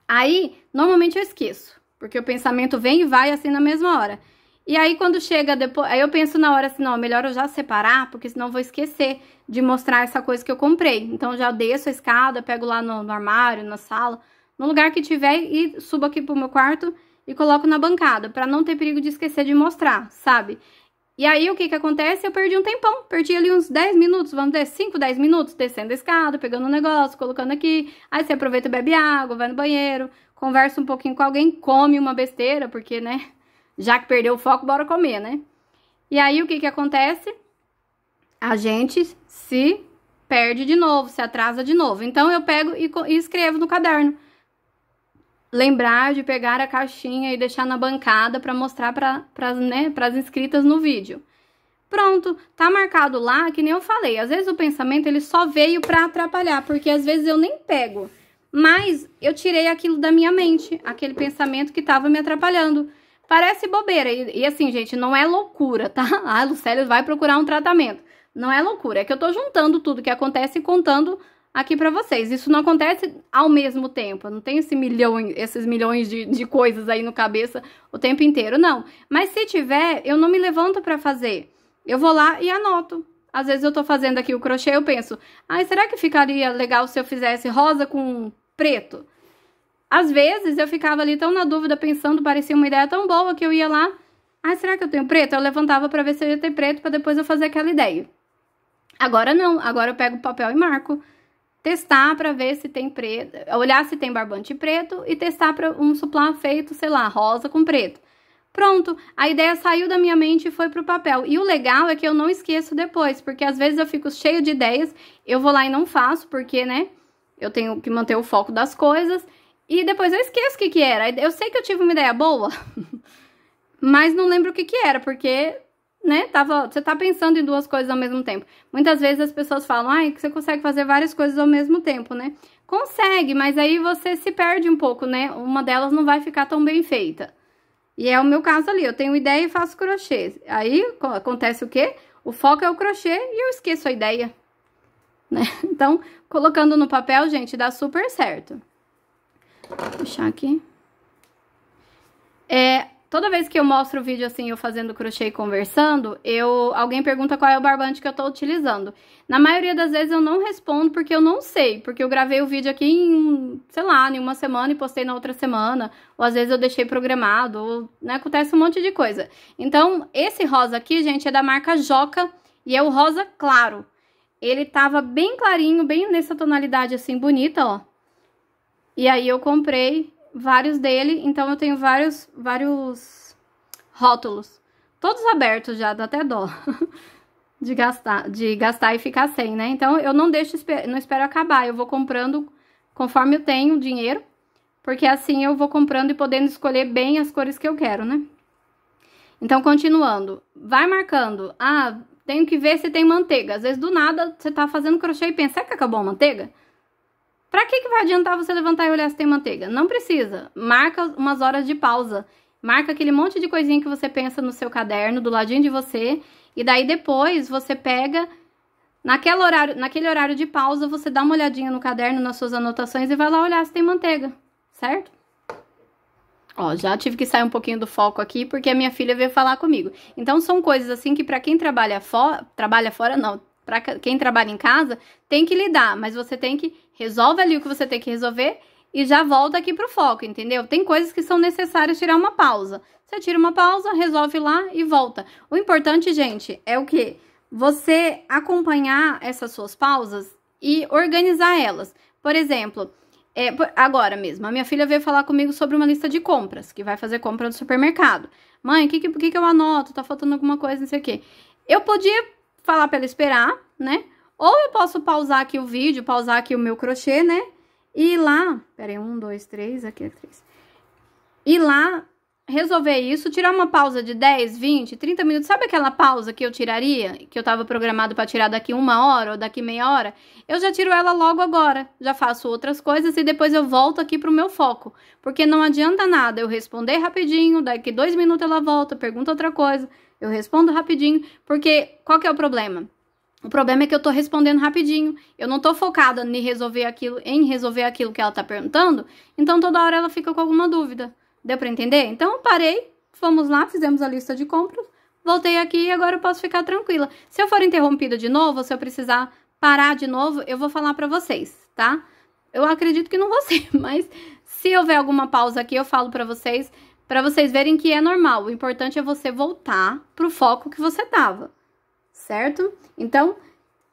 Aí, normalmente eu esqueço, porque o pensamento vem e vai assim na mesma hora. E aí, quando chega depois, aí eu penso na hora assim, não, melhor eu já separar, porque senão eu vou esquecer de mostrar essa coisa que eu comprei. Então, já desço a escada, pego lá no, no armário, na sala, no lugar que tiver e subo aqui pro meu quarto e coloco na bancada, para não ter perigo de esquecer de mostrar, sabe? E aí, o que que acontece? Eu perdi um tempão, perdi ali uns 10 minutos, vamos dizer, 5, 10 minutos, descendo a escada, pegando um negócio, colocando aqui. Aí você aproveita, bebe água, vai no banheiro, conversa um pouquinho com alguém, come uma besteira, porque, né, já que perdeu o foco, bora comer, né? E aí, o que que acontece? A gente se perde de novo, se atrasa de novo. Então, eu pego e, e escrevo no caderno lembrar de pegar a caixinha e deixar na bancada para mostrar para as né, inscritas no vídeo. Pronto, tá marcado lá, que nem eu falei. Às vezes o pensamento ele só veio para atrapalhar, porque às vezes eu nem pego. Mas eu tirei aquilo da minha mente, aquele pensamento que estava me atrapalhando. Parece bobeira. E, e, assim, gente, não é loucura, tá? Ah, Lucélia vai procurar um tratamento. Não é loucura, é que eu tô juntando tudo que acontece e contando aqui para vocês. Isso não acontece ao mesmo tempo. Eu não tenho esse milhão, esses milhões de, de coisas aí no cabeça o tempo inteiro, não. Mas se tiver, eu não me levanto para fazer. Eu vou lá e anoto. Às vezes eu tô fazendo aqui o crochê, eu penso, ai, ah, será que ficaria legal se eu fizesse rosa com preto? Às vezes eu ficava ali tão na dúvida, pensando, parecia uma ideia tão boa que eu ia lá, ai, ah, será que eu tenho preto? Eu levantava para ver se eu ia ter preto para depois eu fazer aquela ideia. Agora não, agora eu pego o papel e marco testar para ver se tem preto, olhar se tem barbante preto e testar para um suplá feito, sei lá, rosa com preto. Pronto, a ideia saiu da minha mente e foi pro papel. E o legal é que eu não esqueço depois, porque às vezes eu fico cheio de ideias, eu vou lá e não faço, porque, né, eu tenho que manter o foco das coisas, e depois eu esqueço o que que era. Eu sei que eu tive uma ideia boa, mas não lembro o que que era, porque né, tava, você tá pensando em duas coisas ao mesmo tempo. Muitas vezes as pessoas falam, ai, que você consegue fazer várias coisas ao mesmo tempo, né? Consegue, mas aí você se perde um pouco, né? Uma delas não vai ficar tão bem feita. E é o meu caso ali, eu tenho ideia e faço crochê. Aí acontece o quê? O foco é o crochê e eu esqueço a ideia, né? Então, colocando no papel, gente, dá super certo. Vou puxar aqui. É, Toda vez que eu mostro o vídeo assim, eu fazendo crochê e conversando, eu, alguém pergunta qual é o barbante que eu tô utilizando. Na maioria das vezes eu não respondo porque eu não sei, porque eu gravei o vídeo aqui em, sei lá, em uma semana e postei na outra semana, ou às vezes eu deixei programado, ou, né, acontece um monte de coisa. Então, esse rosa aqui, gente, é da marca Joca e é o rosa claro. Ele tava bem clarinho, bem nessa tonalidade assim bonita, ó. E aí eu comprei vários dele, então eu tenho vários, vários rótulos. Todos abertos já, dá até dó de gastar, de gastar e ficar sem, né? Então eu não deixo, não espero acabar, eu vou comprando conforme eu tenho dinheiro, porque assim eu vou comprando e podendo escolher bem as cores que eu quero, né? Então, continuando, vai marcando. Ah, tenho que ver se tem manteiga. Às vezes, do nada, você tá fazendo crochê e pensa, será que acabou a manteiga? Para que, que vai adiantar você levantar e olhar se tem manteiga? Não precisa. Marca umas horas de pausa. Marca aquele monte de coisinha que você pensa no seu caderno, do ladinho de você. E daí depois você pega. Naquele horário, naquele horário de pausa, você dá uma olhadinha no caderno, nas suas anotações e vai lá olhar se tem manteiga, certo? Ó, já tive que sair um pouquinho do foco aqui porque a minha filha veio falar comigo. Então são coisas assim que para quem trabalha fora, trabalha fora não, para quem trabalha em casa, tem que lidar, mas você tem que Resolve ali o que você tem que resolver e já volta aqui pro foco, entendeu? Tem coisas que são necessárias tirar uma pausa. Você tira uma pausa, resolve lá e volta. O importante, gente, é o que? Você acompanhar essas suas pausas e organizar elas. Por exemplo, é, agora mesmo, a minha filha veio falar comigo sobre uma lista de compras, que vai fazer compra no supermercado. Mãe, o que, que, que, que eu anoto? Tá faltando alguma coisa, não sei o quê. Eu podia falar para ela esperar, né? Ou eu posso pausar aqui o vídeo, pausar aqui o meu crochê, né? E lá, peraí, um, dois, três, aqui é três. E lá, resolver isso, tirar uma pausa de 10, 20, 30 minutos. Sabe aquela pausa que eu tiraria, que eu tava programado para tirar daqui uma hora ou daqui meia hora? Eu já tiro ela logo agora, já faço outras coisas e depois eu volto aqui pro meu foco. Porque não adianta nada eu responder rapidinho, daqui dois minutos ela volta, pergunta outra coisa, eu respondo rapidinho, porque qual que é o problema? O problema é que eu tô respondendo rapidinho. Eu não tô focada em resolver aquilo, em resolver aquilo que ela tá perguntando, então toda hora ela fica com alguma dúvida. Deu para entender? Então parei, fomos lá, fizemos a lista de compras, voltei aqui e agora eu posso ficar tranquila. Se eu for interrompida de novo, se eu precisar parar de novo, eu vou falar para vocês, tá? Eu acredito que não vou ser, mas se houver alguma pausa aqui, eu falo para vocês, para vocês verem que é normal. O importante é você voltar pro foco que você tava certo? Então,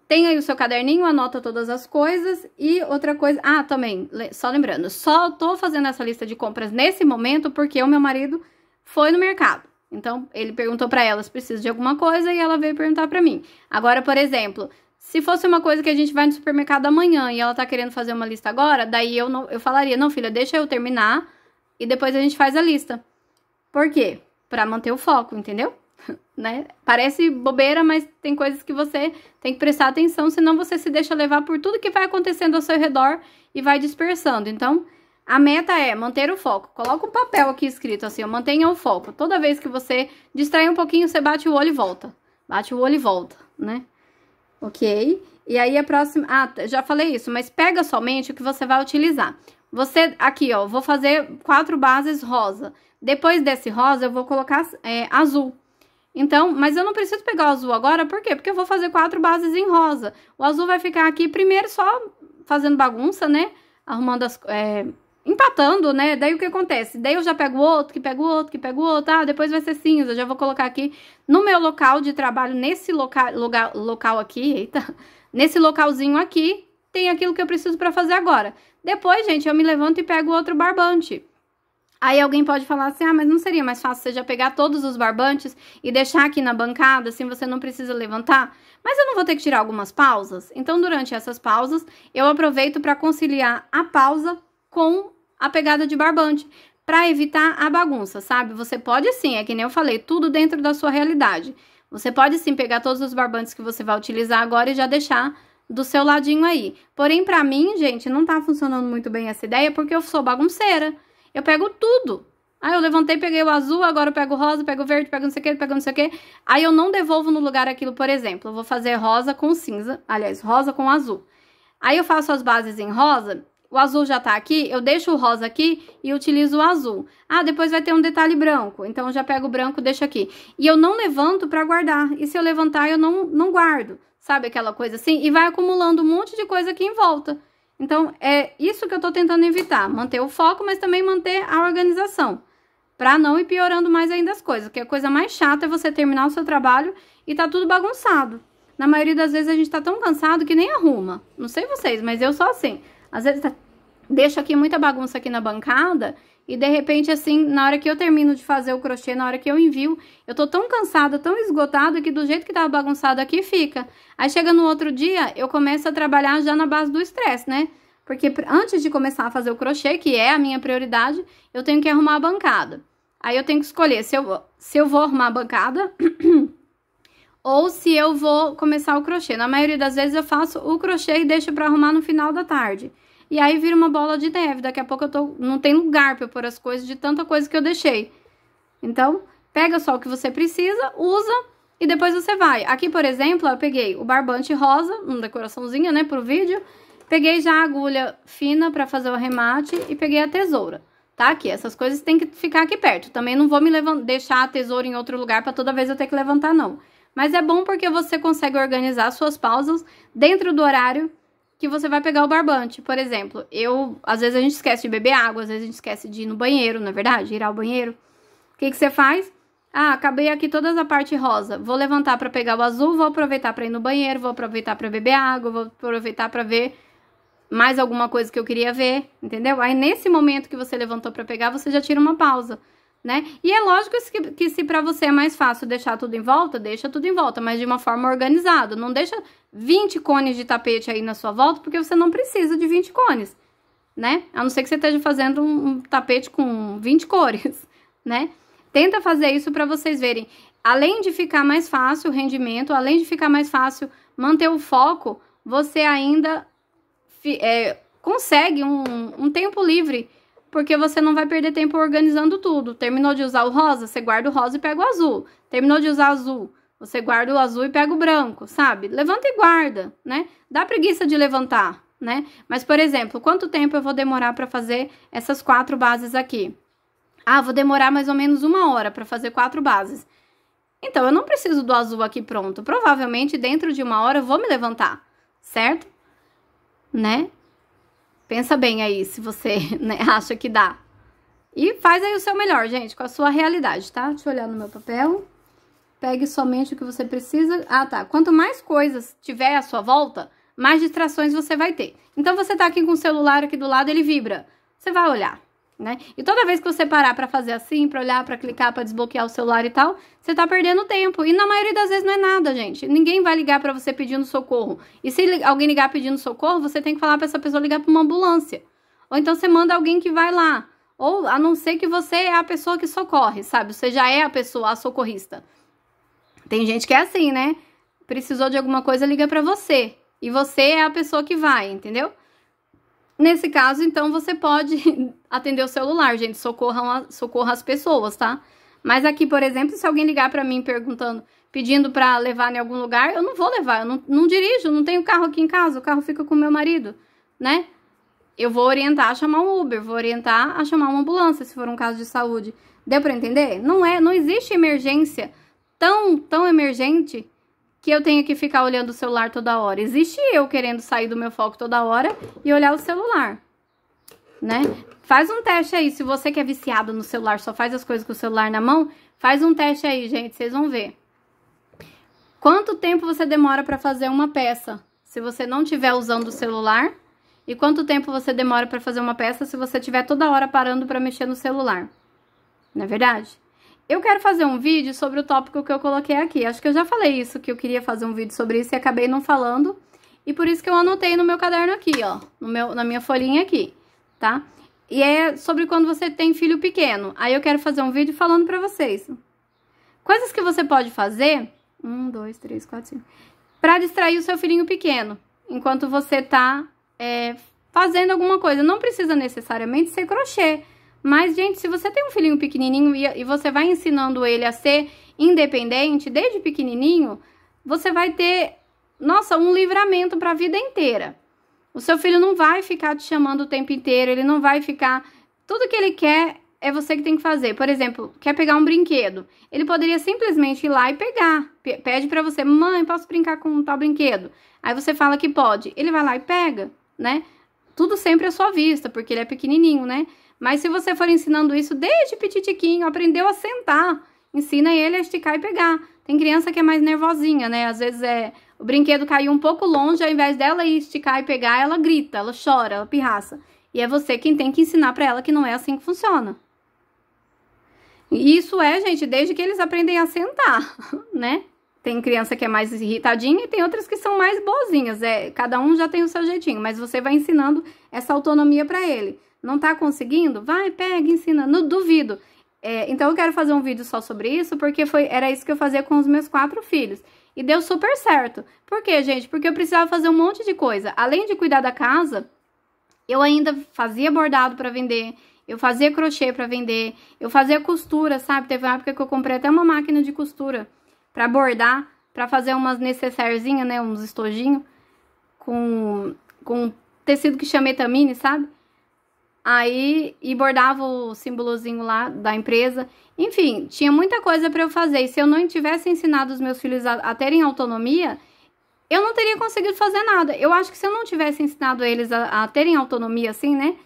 tem aí o seu caderninho, anota todas as coisas. E outra coisa, ah, também, só lembrando, só tô fazendo essa lista de compras nesse momento porque o meu marido foi no mercado. Então, ele perguntou para ela se precisa de alguma coisa e ela veio perguntar para mim. Agora, por exemplo, se fosse uma coisa que a gente vai no supermercado amanhã e ela tá querendo fazer uma lista agora, daí eu não, eu falaria: "Não, filha, deixa eu terminar e depois a gente faz a lista". Por quê? Para manter o foco, entendeu? né? Parece bobeira, mas tem coisas que você tem que prestar atenção, senão você se deixa levar por tudo que vai acontecendo ao seu redor e vai dispersando. Então, a meta é manter o foco. Coloca um papel aqui escrito assim, ó, mantenha o foco. Toda vez que você distrai um pouquinho, você bate o olho e volta. Bate o olho e volta, né? Ok? E aí a próxima... Ah, já falei isso, mas pega somente o que você vai utilizar. Você, aqui, ó, vou fazer quatro bases rosa. Depois desse rosa, eu vou colocar é, azul. Então, mas eu não preciso pegar o azul agora, por quê? Porque eu vou fazer quatro bases em rosa. O azul vai ficar aqui primeiro só fazendo bagunça, né? Arrumando as... É, empatando, né? Daí o que acontece? Daí eu já pego outro, que pego outro, que pego outro, ah, depois vai ser cinza, já vou colocar aqui no meu local de trabalho, nesse local, local, local aqui, eita, nesse localzinho aqui, tem aquilo que eu preciso para fazer agora. Depois, gente, eu me levanto e pego outro barbante. Aí alguém pode falar assim: ah, mas não seria mais fácil você já pegar todos os barbantes e deixar aqui na bancada, assim você não precisa levantar? Mas eu não vou ter que tirar algumas pausas? Então, durante essas pausas, eu aproveito para conciliar a pausa com a pegada de barbante, para evitar a bagunça, sabe? Você pode sim, é que nem eu falei, tudo dentro da sua realidade. Você pode sim pegar todos os barbantes que você vai utilizar agora e já deixar do seu ladinho aí. Porém, para mim, gente, não tá funcionando muito bem essa ideia porque eu sou bagunceira. Eu pego tudo. Ah, eu levantei, peguei o azul, agora eu pego o rosa, pego o verde, pego não sei o que, pego não sei o que. Aí eu não devolvo no lugar aquilo, por exemplo. Eu vou fazer rosa com cinza, aliás, rosa com azul. Aí eu faço as bases em rosa, o azul já tá aqui, eu deixo o rosa aqui e utilizo o azul. Ah, depois vai ter um detalhe branco, então eu já pego o branco, deixo aqui. E eu não levanto para guardar, e se eu levantar eu não, não guardo, sabe aquela coisa assim? E vai acumulando um monte de coisa aqui em volta. Então, é isso que eu estou tentando evitar, manter o foco, mas também manter a organização, para não ir piorando mais ainda as coisas, porque a coisa mais chata é você terminar o seu trabalho e tá tudo bagunçado. Na maioria das vezes a gente tá tão cansado que nem arruma. Não sei vocês, mas eu sou assim. Às vezes tá... deixo aqui muita bagunça aqui na bancada e de repente, assim, na hora que eu termino de fazer o crochê, na hora que eu envio, eu tô tão cansada, tão esgotada, que do jeito que tava bagunçado aqui, fica. Aí chega no outro dia, eu começo a trabalhar já na base do estresse, né? Porque antes de começar a fazer o crochê, que é a minha prioridade, eu tenho que arrumar a bancada. Aí eu tenho que escolher se eu, se eu vou arrumar a bancada ou se eu vou começar o crochê. Na maioria das vezes eu faço o crochê e deixo para arrumar no final da tarde. E aí vira uma bola de neve. Daqui a pouco eu tô, não tem lugar para pôr as coisas de tanta coisa que eu deixei. Então, pega só o que você precisa, usa e depois você vai. Aqui, por exemplo, eu peguei o barbante rosa, uma decoraçãozinha, né, pro vídeo. Peguei já a agulha fina para fazer o arremate e peguei a tesoura, tá? Aqui, essas coisas tem que ficar aqui perto. Também não vou me deixar a tesoura em outro lugar para toda vez eu ter que levantar, não. Mas é bom porque você consegue organizar suas pausas dentro do horário que você vai pegar o barbante. Por exemplo, eu às vezes a gente esquece de beber água, às vezes a gente esquece de ir no banheiro, na é verdade, ir ao banheiro. O que, que você faz? Ah, acabei aqui toda a parte rosa. Vou levantar para pegar o azul, vou aproveitar para ir no banheiro, vou aproveitar para beber água, vou aproveitar para ver mais alguma coisa que eu queria ver, entendeu? Aí nesse momento que você levantou para pegar, você já tira uma pausa, né? E é lógico que, que se para você é mais fácil deixar tudo em volta, deixa tudo em volta, mas de uma forma organizada. Não deixa 20 cones de tapete aí na sua volta, porque você não precisa de 20 cones, né? A não ser que você esteja fazendo um, tapete com 20 cores, né? Tenta fazer isso para vocês verem. Além de ficar mais fácil o rendimento, além de ficar mais fácil manter o foco, você ainda é, consegue um, um tempo livre, porque você não vai perder tempo organizando tudo. Terminou de usar o rosa, você guarda o rosa e pega o azul. Terminou de usar azul, você guarda o azul e pega o branco, sabe? Levanta e guarda, né? Dá preguiça de levantar, né? Mas, por exemplo, quanto tempo eu vou demorar para fazer essas quatro bases aqui? Ah, vou demorar mais ou menos uma hora para fazer quatro bases. Então, eu não preciso do azul aqui pronto. Provavelmente, dentro de uma hora, eu vou me levantar, certo? Né? Pensa bem aí, se você né, acha que dá. E faz aí o seu melhor, gente, com a sua realidade, tá? Deixa eu olhar no meu papel. Pegue somente o que você precisa. Ah, tá. Quanto mais coisas tiver à sua volta, mais distrações você vai ter. Então, você tá aqui com o celular aqui do lado, ele vibra. Você vai olhar, né? E toda vez que você parar para fazer assim, para olhar, para clicar, para desbloquear o celular e tal, você tá perdendo tempo. E na maioria das vezes não é nada, gente. Ninguém vai ligar para você pedindo socorro. E se alguém ligar pedindo socorro, você tem que falar para essa pessoa ligar para uma ambulância. Ou então você manda alguém que vai lá. Ou a não ser que você é a pessoa que socorre, sabe? Você já é a pessoa a socorrista. Tem gente que é assim, né? Precisou de alguma coisa, liga para você. E você é a pessoa que vai, entendeu? Nesse caso, então, você pode atender o celular, gente. Socorra socorra as pessoas, tá? Mas aqui, por exemplo, se alguém ligar para mim perguntando, pedindo para levar em algum lugar, eu não vou levar. Eu não, não dirijo, não tenho carro aqui em casa. O carro fica com meu marido, né? Eu vou orientar a chamar um Uber, vou orientar a chamar uma ambulância, se for um caso de saúde. Deu para entender? Não é, não existe emergência tão, tão emergente que eu tenho que ficar olhando o celular toda hora. Existe eu querendo sair do meu foco toda hora e olhar o celular, né? Faz um teste aí, se você que é viciado no celular, só faz as coisas com o celular na mão, faz um teste aí, gente, vocês vão ver. Quanto tempo você demora para fazer uma peça? Se você não estiver usando o celular, e quanto tempo você demora para fazer uma peça se você estiver toda hora parando para mexer no celular? Não é verdade? Eu quero fazer um vídeo sobre o tópico que eu coloquei aqui. Acho que eu já falei isso, que eu queria fazer um vídeo sobre isso e acabei não falando. E por isso que eu anotei no meu caderno aqui, ó. No meu, na minha folhinha aqui, tá? E é sobre quando você tem filho pequeno. Aí eu quero fazer um vídeo falando pra vocês. Coisas que você pode fazer... Um, dois, três, quatro, cinco... Pra distrair o seu filhinho pequeno. Enquanto você tá é, fazendo alguma coisa. Não precisa necessariamente ser crochê. Mas, gente, se você tem um filhinho pequenininho e, e você vai ensinando ele a ser independente desde pequenininho, você vai ter, nossa, um livramento para a vida inteira. O seu filho não vai ficar te chamando o tempo inteiro, ele não vai ficar. Tudo que ele quer é você que tem que fazer. Por exemplo, quer pegar um brinquedo. Ele poderia simplesmente ir lá e pegar. Pede para você, mãe, posso brincar com um tal brinquedo? Aí você fala que pode. Ele vai lá e pega, né? Tudo sempre à sua vista, porque ele é pequenininho, né? Mas se você for ensinando isso desde petitiquinho, aprendeu a sentar, ensina ele a esticar e pegar. Tem criança que é mais nervosinha, né? Às vezes é o brinquedo caiu um pouco longe, ao invés dela ir esticar e pegar, ela grita, ela chora, ela pirraça. E é você quem tem que ensinar para ela que não é assim que funciona. E isso é, gente, desde que eles aprendem a sentar, né? Tem criança que é mais irritadinha e tem outras que são mais boazinhas. É, cada um já tem o seu jeitinho, mas você vai ensinando essa autonomia para ele. Não tá conseguindo? Vai, pega, ensina. Não duvido. É, então, eu quero fazer um vídeo só sobre isso, porque foi, era isso que eu fazia com os meus quatro filhos. E deu super certo. Por quê, gente? Porque eu precisava fazer um monte de coisa. Além de cuidar da casa, eu ainda fazia bordado para vender, eu fazia crochê para vender, eu fazia costura, sabe? Teve uma época que eu comprei até uma máquina de costura para bordar, para fazer umas necessairezinhas, né? Uns estojinhos com, com tecido que chama etamine, sabe? aí e bordava o símbolozinho lá da empresa. Enfim, tinha muita coisa para eu fazer. E se eu não tivesse ensinado os meus filhos a, a, terem autonomia, eu não teria conseguido fazer nada. Eu acho que se eu não tivesse ensinado eles a, a terem autonomia, assim, né?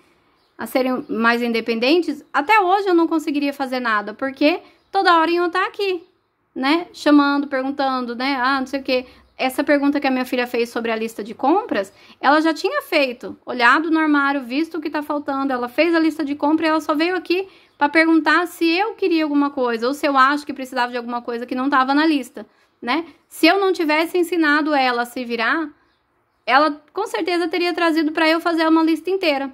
A serem mais independentes, até hoje eu não conseguiria fazer nada, porque toda hora iam estar tá aqui, né? Chamando, perguntando, né? Ah, não sei o quê essa pergunta que a minha filha fez sobre a lista de compras, ela já tinha feito, olhado no armário, visto o que tá faltando, ela fez a lista de compra e ela só veio aqui para perguntar se eu queria alguma coisa ou se eu acho que precisava de alguma coisa que não tava na lista, né? Se eu não tivesse ensinado ela a se virar, ela com certeza teria trazido para eu fazer uma lista inteira.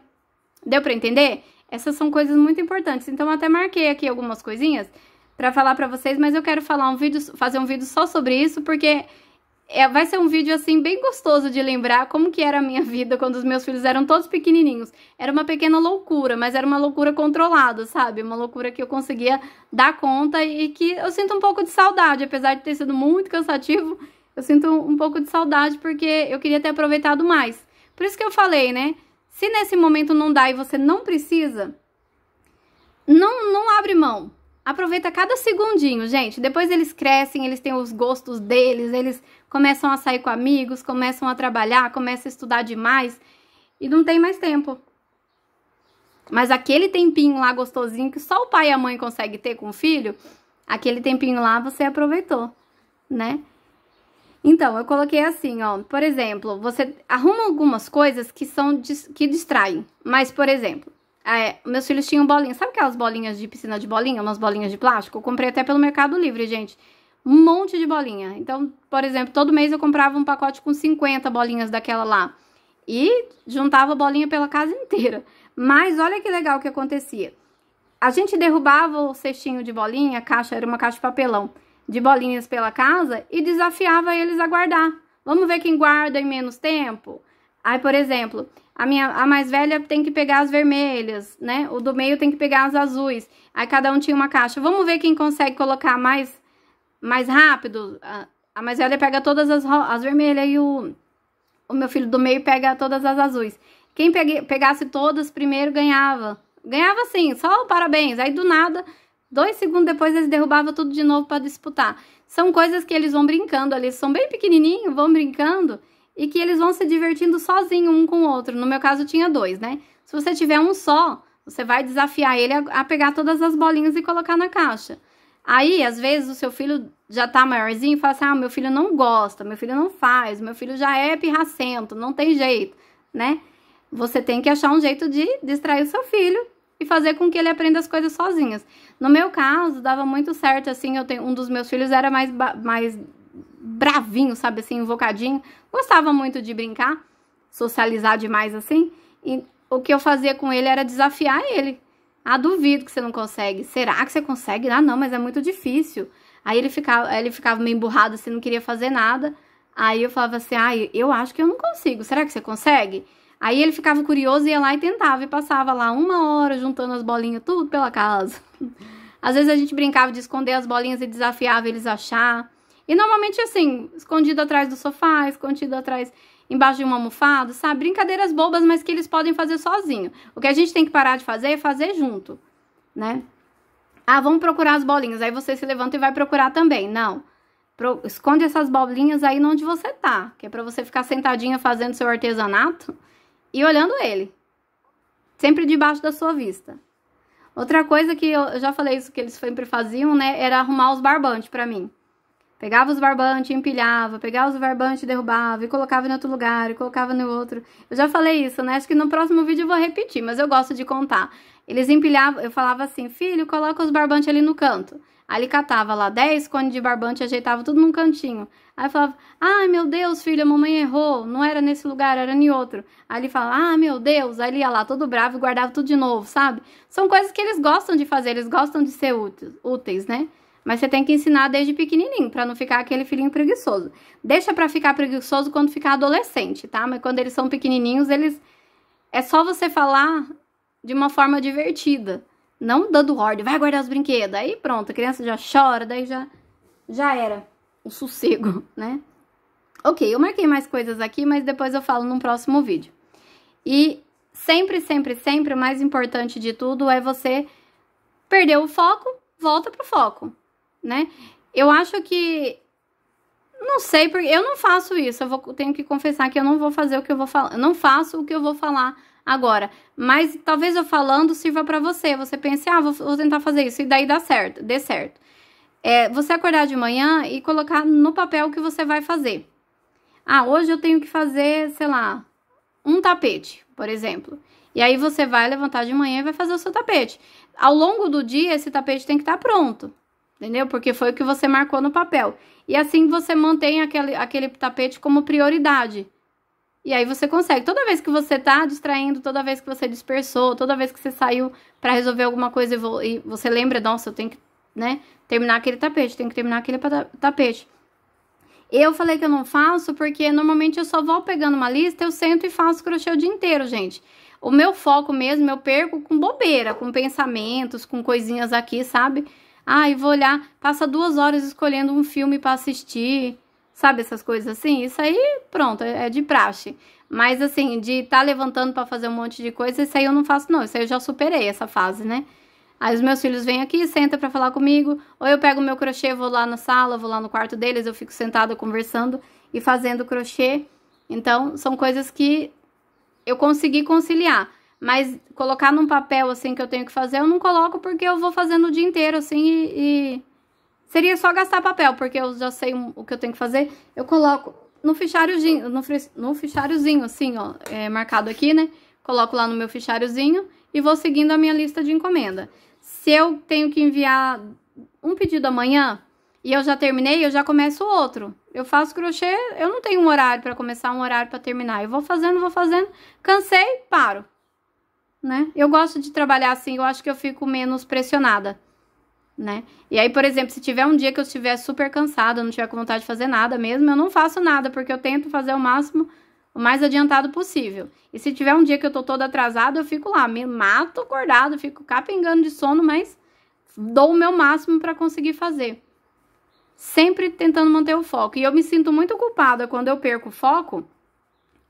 Deu para entender? Essas são coisas muito importantes. Então até marquei aqui algumas coisinhas para falar para vocês, mas eu quero falar um vídeo, fazer um vídeo só sobre isso porque é, vai ser um vídeo assim bem gostoso de lembrar como que era a minha vida quando os meus filhos eram todos pequenininhos. Era uma pequena loucura, mas era uma loucura controlada, sabe? Uma loucura que eu conseguia dar conta e que eu sinto um pouco de saudade, apesar de ter sido muito cansativo. Eu sinto um pouco de saudade porque eu queria ter aproveitado mais. Por isso que eu falei, né? Se nesse momento não dá e você não precisa, não não abre mão, Aproveita cada segundinho, gente. Depois eles crescem, eles têm os gostos deles, eles começam a sair com amigos, começam a trabalhar, começam a estudar demais e não tem mais tempo. Mas aquele tempinho lá gostosinho que só o pai e a mãe conseguem ter com o filho, aquele tempinho lá você aproveitou, né? Então, eu coloquei assim, ó. Por exemplo, você arruma algumas coisas que são que distraem. Mas, por exemplo, ah, é, meus filhos tinham bolinhas. Sabe aquelas bolinhas de piscina de bolinha? Umas bolinhas de plástico? Eu comprei até pelo Mercado Livre, gente. Um monte de bolinha. Então, por exemplo, todo mês eu comprava um pacote com 50 bolinhas daquela lá. E juntava bolinha pela casa inteira. Mas olha que legal que acontecia. A gente derrubava o cestinho de bolinha, caixa, era uma caixa de papelão, de bolinhas pela casa e desafiava eles a guardar. Vamos ver quem guarda em menos tempo? Aí, por exemplo, a, minha, a mais velha tem que pegar as vermelhas, né? O do meio tem que pegar as azuis. Aí cada um tinha uma caixa. Vamos ver quem consegue colocar mais, mais rápido. A, a mais velha pega todas as, as vermelhas e o, o meu filho do meio pega todas as azuis. Quem pegue, pegasse todas primeiro ganhava. Ganhava sim, só parabéns. Aí do nada, dois segundos depois eles derrubavam tudo de novo para disputar. São coisas que eles vão brincando ali. São bem pequenininhos, vão brincando e que eles vão se divertindo sozinho um com o outro. No meu caso, tinha dois, né? Se você tiver um só, você vai desafiar ele a, pegar todas as bolinhas e colocar na caixa. Aí, às vezes, o seu filho já tá maiorzinho e fala assim: ah, meu filho não gosta, meu filho não faz, meu filho já é pirracento, não tem jeito, né? Você tem que achar um jeito de distrair o seu filho e fazer com que ele aprenda as coisas sozinhas. No meu caso, dava muito certo, assim, eu tenho, um dos meus filhos era mais, mais bravinho, sabe assim, invocadinho. Gostava muito de brincar, socializar demais assim. E o que eu fazia com ele era desafiar ele. Ah, duvido que você não consegue. Será que você consegue? Ah, não, mas é muito difícil. Aí ele ficava, ele ficava meio emburrado, assim, não queria fazer nada. Aí eu falava assim, ah, eu acho que eu não consigo. Será que você consegue? Aí ele ficava curioso, ia lá e tentava. E passava lá uma hora juntando as bolinhas, tudo pela casa. Às vezes a gente brincava de esconder as bolinhas e desafiava eles a achar. E normalmente assim, escondido atrás do sofá, escondido atrás embaixo de um almofado, sabe? Brincadeiras bobas, mas que eles podem fazer sozinho. O que a gente tem que parar de fazer é fazer junto, né? Ah, vamos procurar as bolinhas. Aí você se levanta e vai procurar também. Não. Pro... Esconde essas bolinhas aí onde você tá, que é para você ficar sentadinha fazendo seu artesanato e olhando ele. Sempre debaixo da sua vista. Outra coisa que eu já falei isso que eles sempre faziam, né, era arrumar os barbantes para mim. Pegava os barbantes, empilhava, pegava os barbantes, derrubava e colocava em outro lugar, e colocava no outro. Eu já falei isso, né? Acho que no próximo vídeo eu vou repetir, mas eu gosto de contar. Eles empilhavam, eu falava assim, filho, coloca os barbantes ali no canto. Aí ele catava lá 10 cones de barbante, ajeitava tudo num cantinho. Aí eu falava, ai meu Deus, filho, a mamãe errou, não era nesse lugar, era em outro. Aí ele falava, ah meu Deus, aí ele ia lá todo bravo e guardava tudo de novo, sabe? São coisas que eles gostam de fazer, eles gostam de ser úteis, úteis né? Mas você tem que ensinar desde pequenininho, para não ficar aquele filhinho preguiçoso. Deixa para ficar preguiçoso quando ficar adolescente, tá? Mas quando eles são pequenininhos, eles é só você falar de uma forma divertida, não dando ordem, vai guardar os brinquedos. Aí pronto, a criança já chora, daí já já era o sossego, né? OK, eu marquei mais coisas aqui, mas depois eu falo num próximo vídeo. E sempre, sempre, sempre o mais importante de tudo é você perder o foco, volta pro foco né? Eu acho que não sei, porque eu não faço isso. Eu vou, tenho que confessar que eu não vou fazer o que eu vou falar. não faço o que eu vou falar agora. Mas talvez eu falando sirva para você. Você pense, ah, vou, vou, tentar fazer isso. E daí dá certo, dê certo. É, você acordar de manhã e colocar no papel o que você vai fazer. Ah, hoje eu tenho que fazer, sei lá, um tapete, por exemplo. E aí você vai levantar de manhã e vai fazer o seu tapete. Ao longo do dia, esse tapete tem que estar tá pronto entendeu? Porque foi o que você marcou no papel. E assim você mantém aquele, aquele tapete como prioridade. E aí você consegue. Toda vez que você tá distraindo, toda vez que você dispersou, toda vez que você saiu para resolver alguma coisa e você lembra, nossa, eu tenho que, né, terminar aquele tapete, tenho que terminar aquele tapete. Eu falei que eu não faço porque normalmente eu só vou pegando uma lista, eu sento e faço crochê o dia inteiro, gente. O meu foco mesmo eu perco com bobeira, com pensamentos, com coisinhas aqui, sabe? Ah, e vou olhar, passa duas horas escolhendo um filme para assistir, sabe essas coisas assim? Isso aí, pronto, é, é de praxe. Mas assim, de estar tá levantando para fazer um monte de coisa, isso aí eu não faço não, isso aí eu já superei essa fase, né? Aí os meus filhos vêm aqui, senta para falar comigo, ou eu pego meu crochê, vou lá na sala, vou lá no quarto deles, eu fico sentada conversando e fazendo crochê. Então, são coisas que eu consegui conciliar. Mas colocar num papel assim que eu tenho que fazer, eu não coloco porque eu vou fazendo o dia inteiro assim e, e... seria só gastar papel, porque eu já sei o que eu tenho que fazer. Eu coloco no fichariozinho, no, no fichariozinho assim, ó, é, marcado aqui, né? Coloco lá no meu fichariozinho e vou seguindo a minha lista de encomenda. Se eu tenho que enviar um pedido amanhã e eu já terminei, eu já começo outro. Eu faço crochê, eu não tenho um horário para começar, um horário para terminar. Eu vou fazendo, vou fazendo, cansei, paro né? Eu gosto de trabalhar assim, eu acho que eu fico menos pressionada, né? E aí, por exemplo, se tiver um dia que eu estiver super cansada, não tiver com vontade de fazer nada mesmo, eu não faço nada, porque eu tento fazer o máximo, o mais adiantado possível. E se tiver um dia que eu tô toda atrasada, eu fico lá, me mato acordado, fico capengando de sono, mas dou o meu máximo para conseguir fazer. Sempre tentando manter o foco. E eu me sinto muito culpada quando eu perco o foco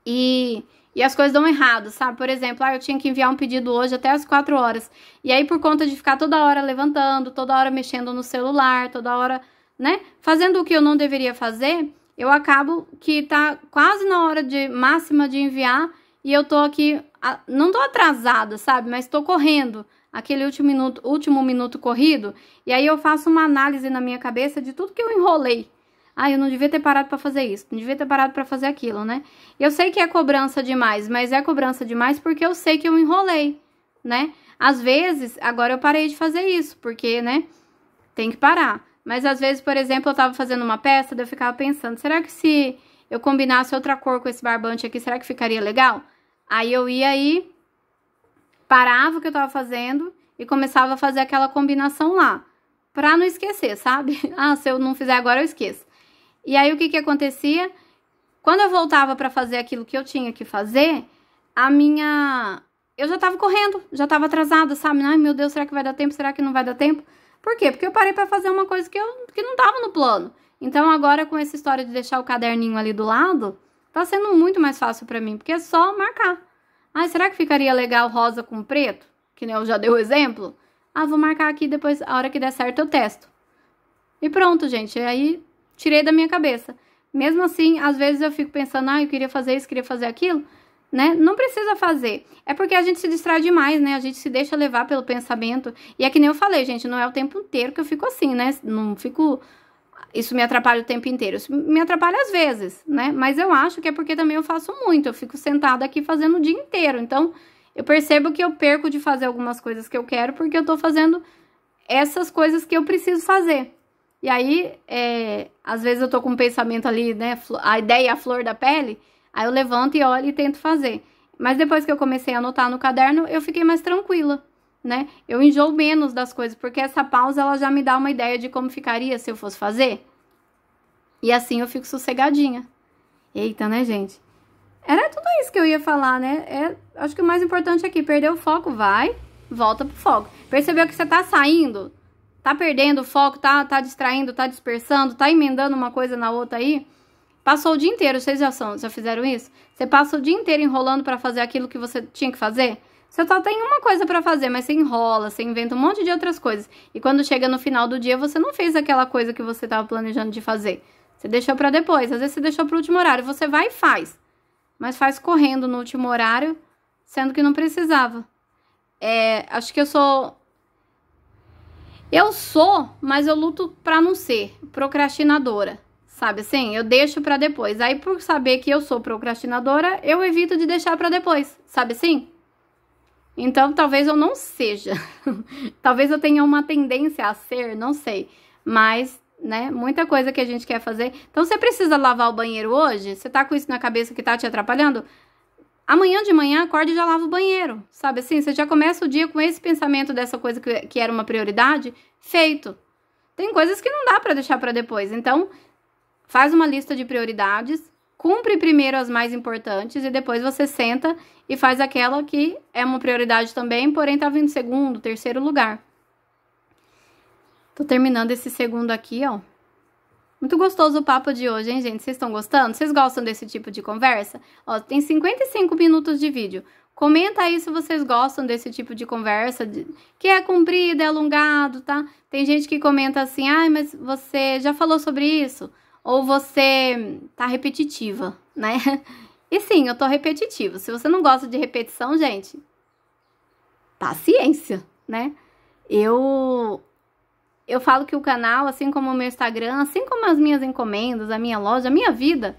e, e as coisas dão errado, sabe? Por exemplo, ah, eu tinha que enviar um pedido hoje até as 4 horas. E aí, por conta de ficar toda hora levantando, toda hora mexendo no celular, toda hora, né? Fazendo o que eu não deveria fazer, eu acabo que tá quase na hora de máxima de enviar e eu tô aqui, não tô atrasada, sabe? Mas tô correndo aquele último minuto, último minuto corrido, e aí eu faço uma análise na minha cabeça de tudo que eu enrolei, ah, eu não devia ter parado para fazer isso, não devia ter parado para fazer aquilo, né? Eu sei que é cobrança demais, mas é cobrança demais porque eu sei que eu enrolei, né? Às vezes, agora eu parei de fazer isso, porque, né? Tem que parar. Mas às vezes, por exemplo, eu tava fazendo uma peça, daí eu ficava pensando, será que se eu combinasse outra cor com esse barbante aqui, será que ficaria legal? Aí eu ia aí, parava o que eu tava fazendo e começava a fazer aquela combinação lá. Pra não esquecer, sabe? ah, se eu não fizer agora, eu esqueço. E aí o que que acontecia? Quando eu voltava para fazer aquilo que eu tinha que fazer, a minha eu já tava correndo, já tava atrasada, sabe? Ai, meu Deus, será que vai dar tempo? Será que não vai dar tempo? Por quê? Porque eu parei para fazer uma coisa que eu que não tava no plano. Então agora com essa história de deixar o caderninho ali do lado, tá sendo muito mais fácil para mim, porque é só marcar. Ai, será que ficaria legal rosa com preto? Que nem eu já dei o exemplo. Ah, vou marcar aqui depois, a hora que der certo eu testo. E pronto, gente. E aí tirei da minha cabeça. Mesmo assim, às vezes eu fico pensando, ah, eu queria fazer isso, queria fazer aquilo, né? Não precisa fazer. É porque a gente se distrai demais, né? A gente se deixa levar pelo pensamento. E é que nem eu falei, gente, não é o tempo inteiro que eu fico assim, né? Não fico. Isso me atrapalha o tempo inteiro. Isso me atrapalha às vezes, né? Mas eu acho que é porque também eu faço muito. Eu fico sentada aqui fazendo o dia inteiro. Então, eu percebo que eu perco de fazer algumas coisas que eu quero porque eu tô fazendo essas coisas que eu preciso fazer, e aí, é, às vezes eu tô com um pensamento ali, né? A ideia, a flor da pele. Aí eu levanto e olho e tento fazer. Mas depois que eu comecei a anotar no caderno, eu fiquei mais tranquila, né? Eu enjoo menos das coisas, porque essa pausa ela já me dá uma ideia de como ficaria se eu fosse fazer. E assim eu fico sossegadinha. Eita, né, gente? Era tudo isso que eu ia falar, né? É, acho que o mais importante aqui, é perder o foco, vai, volta pro foco. Percebeu que você tá saindo? tá perdendo o foco, tá, tá distraindo, tá dispersando, tá emendando uma coisa na outra aí. Passou o dia inteiro, vocês já, são, já fizeram isso? Você passa o dia inteiro enrolando para fazer aquilo que você tinha que fazer? Você só tem uma coisa para fazer, mas você enrola, você inventa um monte de outras coisas. E quando chega no final do dia, você não fez aquela coisa que você estava planejando de fazer. Você deixou para depois, às vezes você deixou para o último horário, você vai e faz. Mas faz correndo no último horário, sendo que não precisava. É, acho que eu sou eu sou, mas eu luto para não ser procrastinadora, sabe assim? Eu deixo para depois. Aí por saber que eu sou procrastinadora, eu evito de deixar para depois, sabe assim? Então talvez eu não seja. talvez eu tenha uma tendência a ser, não sei. Mas né? Muita coisa que a gente quer fazer. Então, você precisa lavar o banheiro hoje? Você tá com isso na cabeça que tá te atrapalhando? Amanhã de manhã, acorda e já lava o banheiro, sabe assim? Você já começa o dia com esse pensamento dessa coisa que, que era uma prioridade, feito. Tem coisas que não dá para deixar para depois. Então, faz uma lista de prioridades, cumpre primeiro as mais importantes e depois você senta e faz aquela que é uma prioridade também, porém tá vindo segundo, terceiro lugar. Tô terminando esse segundo aqui, ó. Muito gostoso o papo de hoje, hein, gente? Vocês estão gostando? Vocês gostam desse tipo de conversa? Ó, tem 55 minutos de vídeo. Comenta aí se vocês gostam desse tipo de conversa, de... que é comprido, é alongado, tá? Tem gente que comenta assim, ai, ah, mas você já falou sobre isso? Ou você tá repetitiva, né? E sim, eu tô repetitiva. Se você não gosta de repetição, gente, paciência, né? Eu eu falo que o canal, assim como o meu Instagram, assim como as minhas encomendas, a minha loja, a minha vida,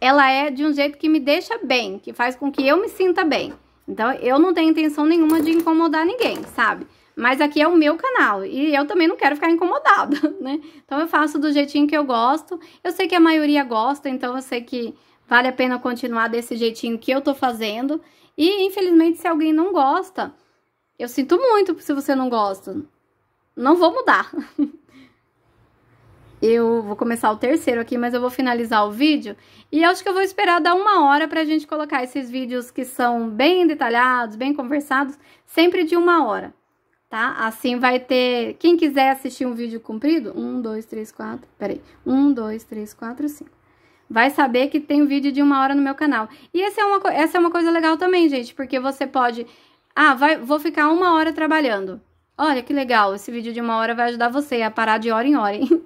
ela é de um jeito que me deixa bem, que faz com que eu me sinta bem. Então, eu não tenho intenção nenhuma de incomodar ninguém, sabe? Mas aqui é o meu canal e eu também não quero ficar incomodada, né? Então, eu faço do jeitinho que eu gosto. Eu sei que a maioria gosta, então eu sei que vale a pena continuar desse jeitinho que eu tô fazendo. E, infelizmente, se alguém não gosta, eu sinto muito se você não gosta não vou mudar. Eu vou começar o terceiro aqui, mas eu vou finalizar o vídeo. E acho que eu vou esperar dar uma hora pra gente colocar esses vídeos que são bem detalhados, bem conversados, sempre de uma hora, tá? Assim vai ter... Quem quiser assistir um vídeo comprido... Um, dois, três, quatro... Peraí. Um, dois, três, quatro, cinco. Vai saber que tem vídeo de uma hora no meu canal. E essa é uma, essa é uma coisa legal também, gente, porque você pode... Ah, vai, vou ficar uma hora trabalhando. Olha que legal, esse vídeo de uma hora vai ajudar você a parar de hora em hora, hein?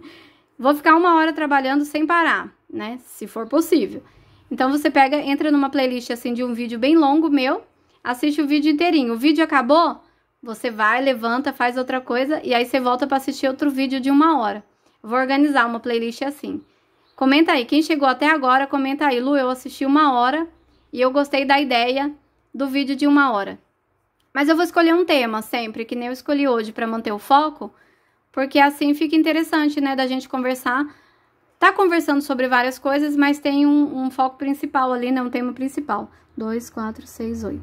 Vou ficar uma hora trabalhando sem parar, né? Se for possível. Então você pega, entra numa playlist assim de um vídeo bem longo meu, assiste o vídeo inteirinho. O vídeo acabou, você vai, levanta, faz outra coisa e aí você volta para assistir outro vídeo de uma hora. Vou organizar uma playlist assim. Comenta aí, quem chegou até agora, comenta aí, Lu, eu assisti uma hora e eu gostei da ideia do vídeo de uma hora. Mas eu vou escolher um tema sempre, que nem eu escolhi hoje, para manter o foco, porque assim fica interessante, né, da gente conversar. Tá conversando sobre várias coisas, mas tem um, um foco principal ali, né, um tema principal. 2, 4, 6, 8.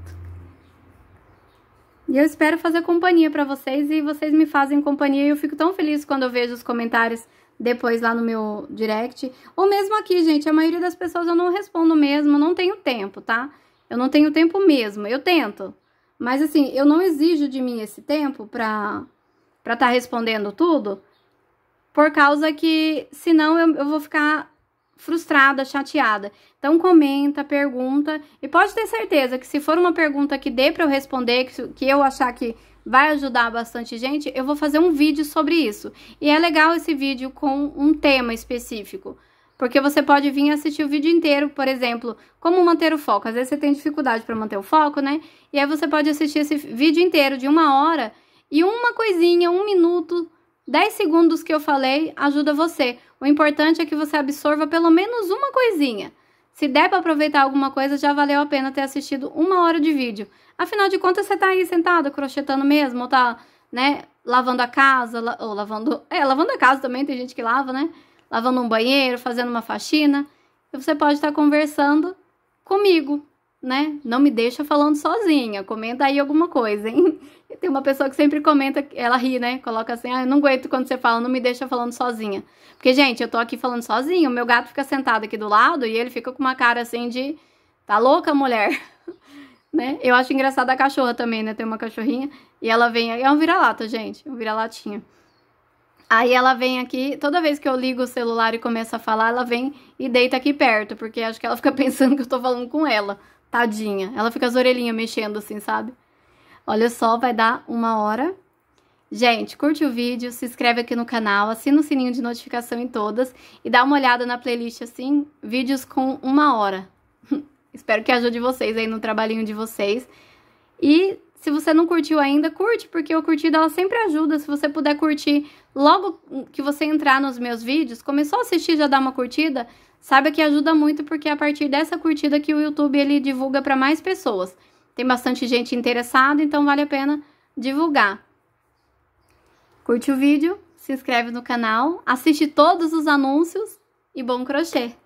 E eu espero fazer companhia para vocês e vocês me fazem companhia e eu fico tão feliz quando eu vejo os comentários depois lá no meu direct. Ou mesmo aqui, gente, a maioria das pessoas eu não respondo mesmo, não tenho tempo, tá? Eu não tenho tempo mesmo, eu tento. Mas assim, eu não exijo de mim esse tempo para para estar tá respondendo tudo, por causa que senão eu, eu vou ficar frustrada, chateada. Então comenta, pergunta e pode ter certeza que se for uma pergunta que dê para eu responder, que, que eu achar que vai ajudar bastante gente, eu vou fazer um vídeo sobre isso. E é legal esse vídeo com um tema específico. Porque você pode vir assistir o vídeo inteiro, por exemplo, como manter o foco. Às vezes você tem dificuldade para manter o foco, né? E aí você pode assistir esse vídeo inteiro de uma hora e uma coisinha, um minuto, dez segundos que eu falei ajuda você. O importante é que você absorva pelo menos uma coisinha. Se der para aproveitar alguma coisa, já valeu a pena ter assistido uma hora de vídeo. Afinal de contas, você tá aí sentado, crochetando mesmo, ou tá, né, lavando a casa, ou lavando. É, lavando a casa também, tem gente que lava, né? lavando um banheiro, fazendo uma faxina, e você pode estar conversando comigo, né? Não me deixa falando sozinha. Comenta aí alguma coisa, hein? Tem uma pessoa que sempre comenta, ela ri, né? Coloca assim: ah, eu não aguento quando você fala, não me deixa falando sozinha. Porque, gente, eu tô aqui falando sozinha, o meu gato fica sentado aqui do lado e ele fica com uma cara assim de: tá louca, mulher? né? Eu acho engraçado a cachorra também, né? Tem uma cachorrinha e ela vem. É um vira-lata, gente, é um vira-latinha. Aí ela vem aqui, toda vez que eu ligo o celular e começo a falar, ela vem e deita aqui perto, porque acho que ela fica pensando que eu tô falando com ela. Tadinha. Ela fica as orelhinhas mexendo assim, sabe? Olha só, vai dar uma hora. Gente, curte o vídeo, se inscreve aqui no canal, assina o sininho de notificação em todas e dá uma olhada na playlist assim, vídeos com uma hora. Espero que ajude vocês aí no trabalhinho de vocês. E se você não curtiu ainda, curte, porque o curtido ela sempre ajuda. Se você puder curtir Logo que você entrar nos meus vídeos, começou a assistir, já dá uma curtida, saiba que ajuda muito porque é a partir dessa curtida que o YouTube ele divulga para mais pessoas. Tem bastante gente interessada, então vale a pena divulgar. Curte o vídeo, se inscreve no canal, assiste todos os anúncios e bom crochê!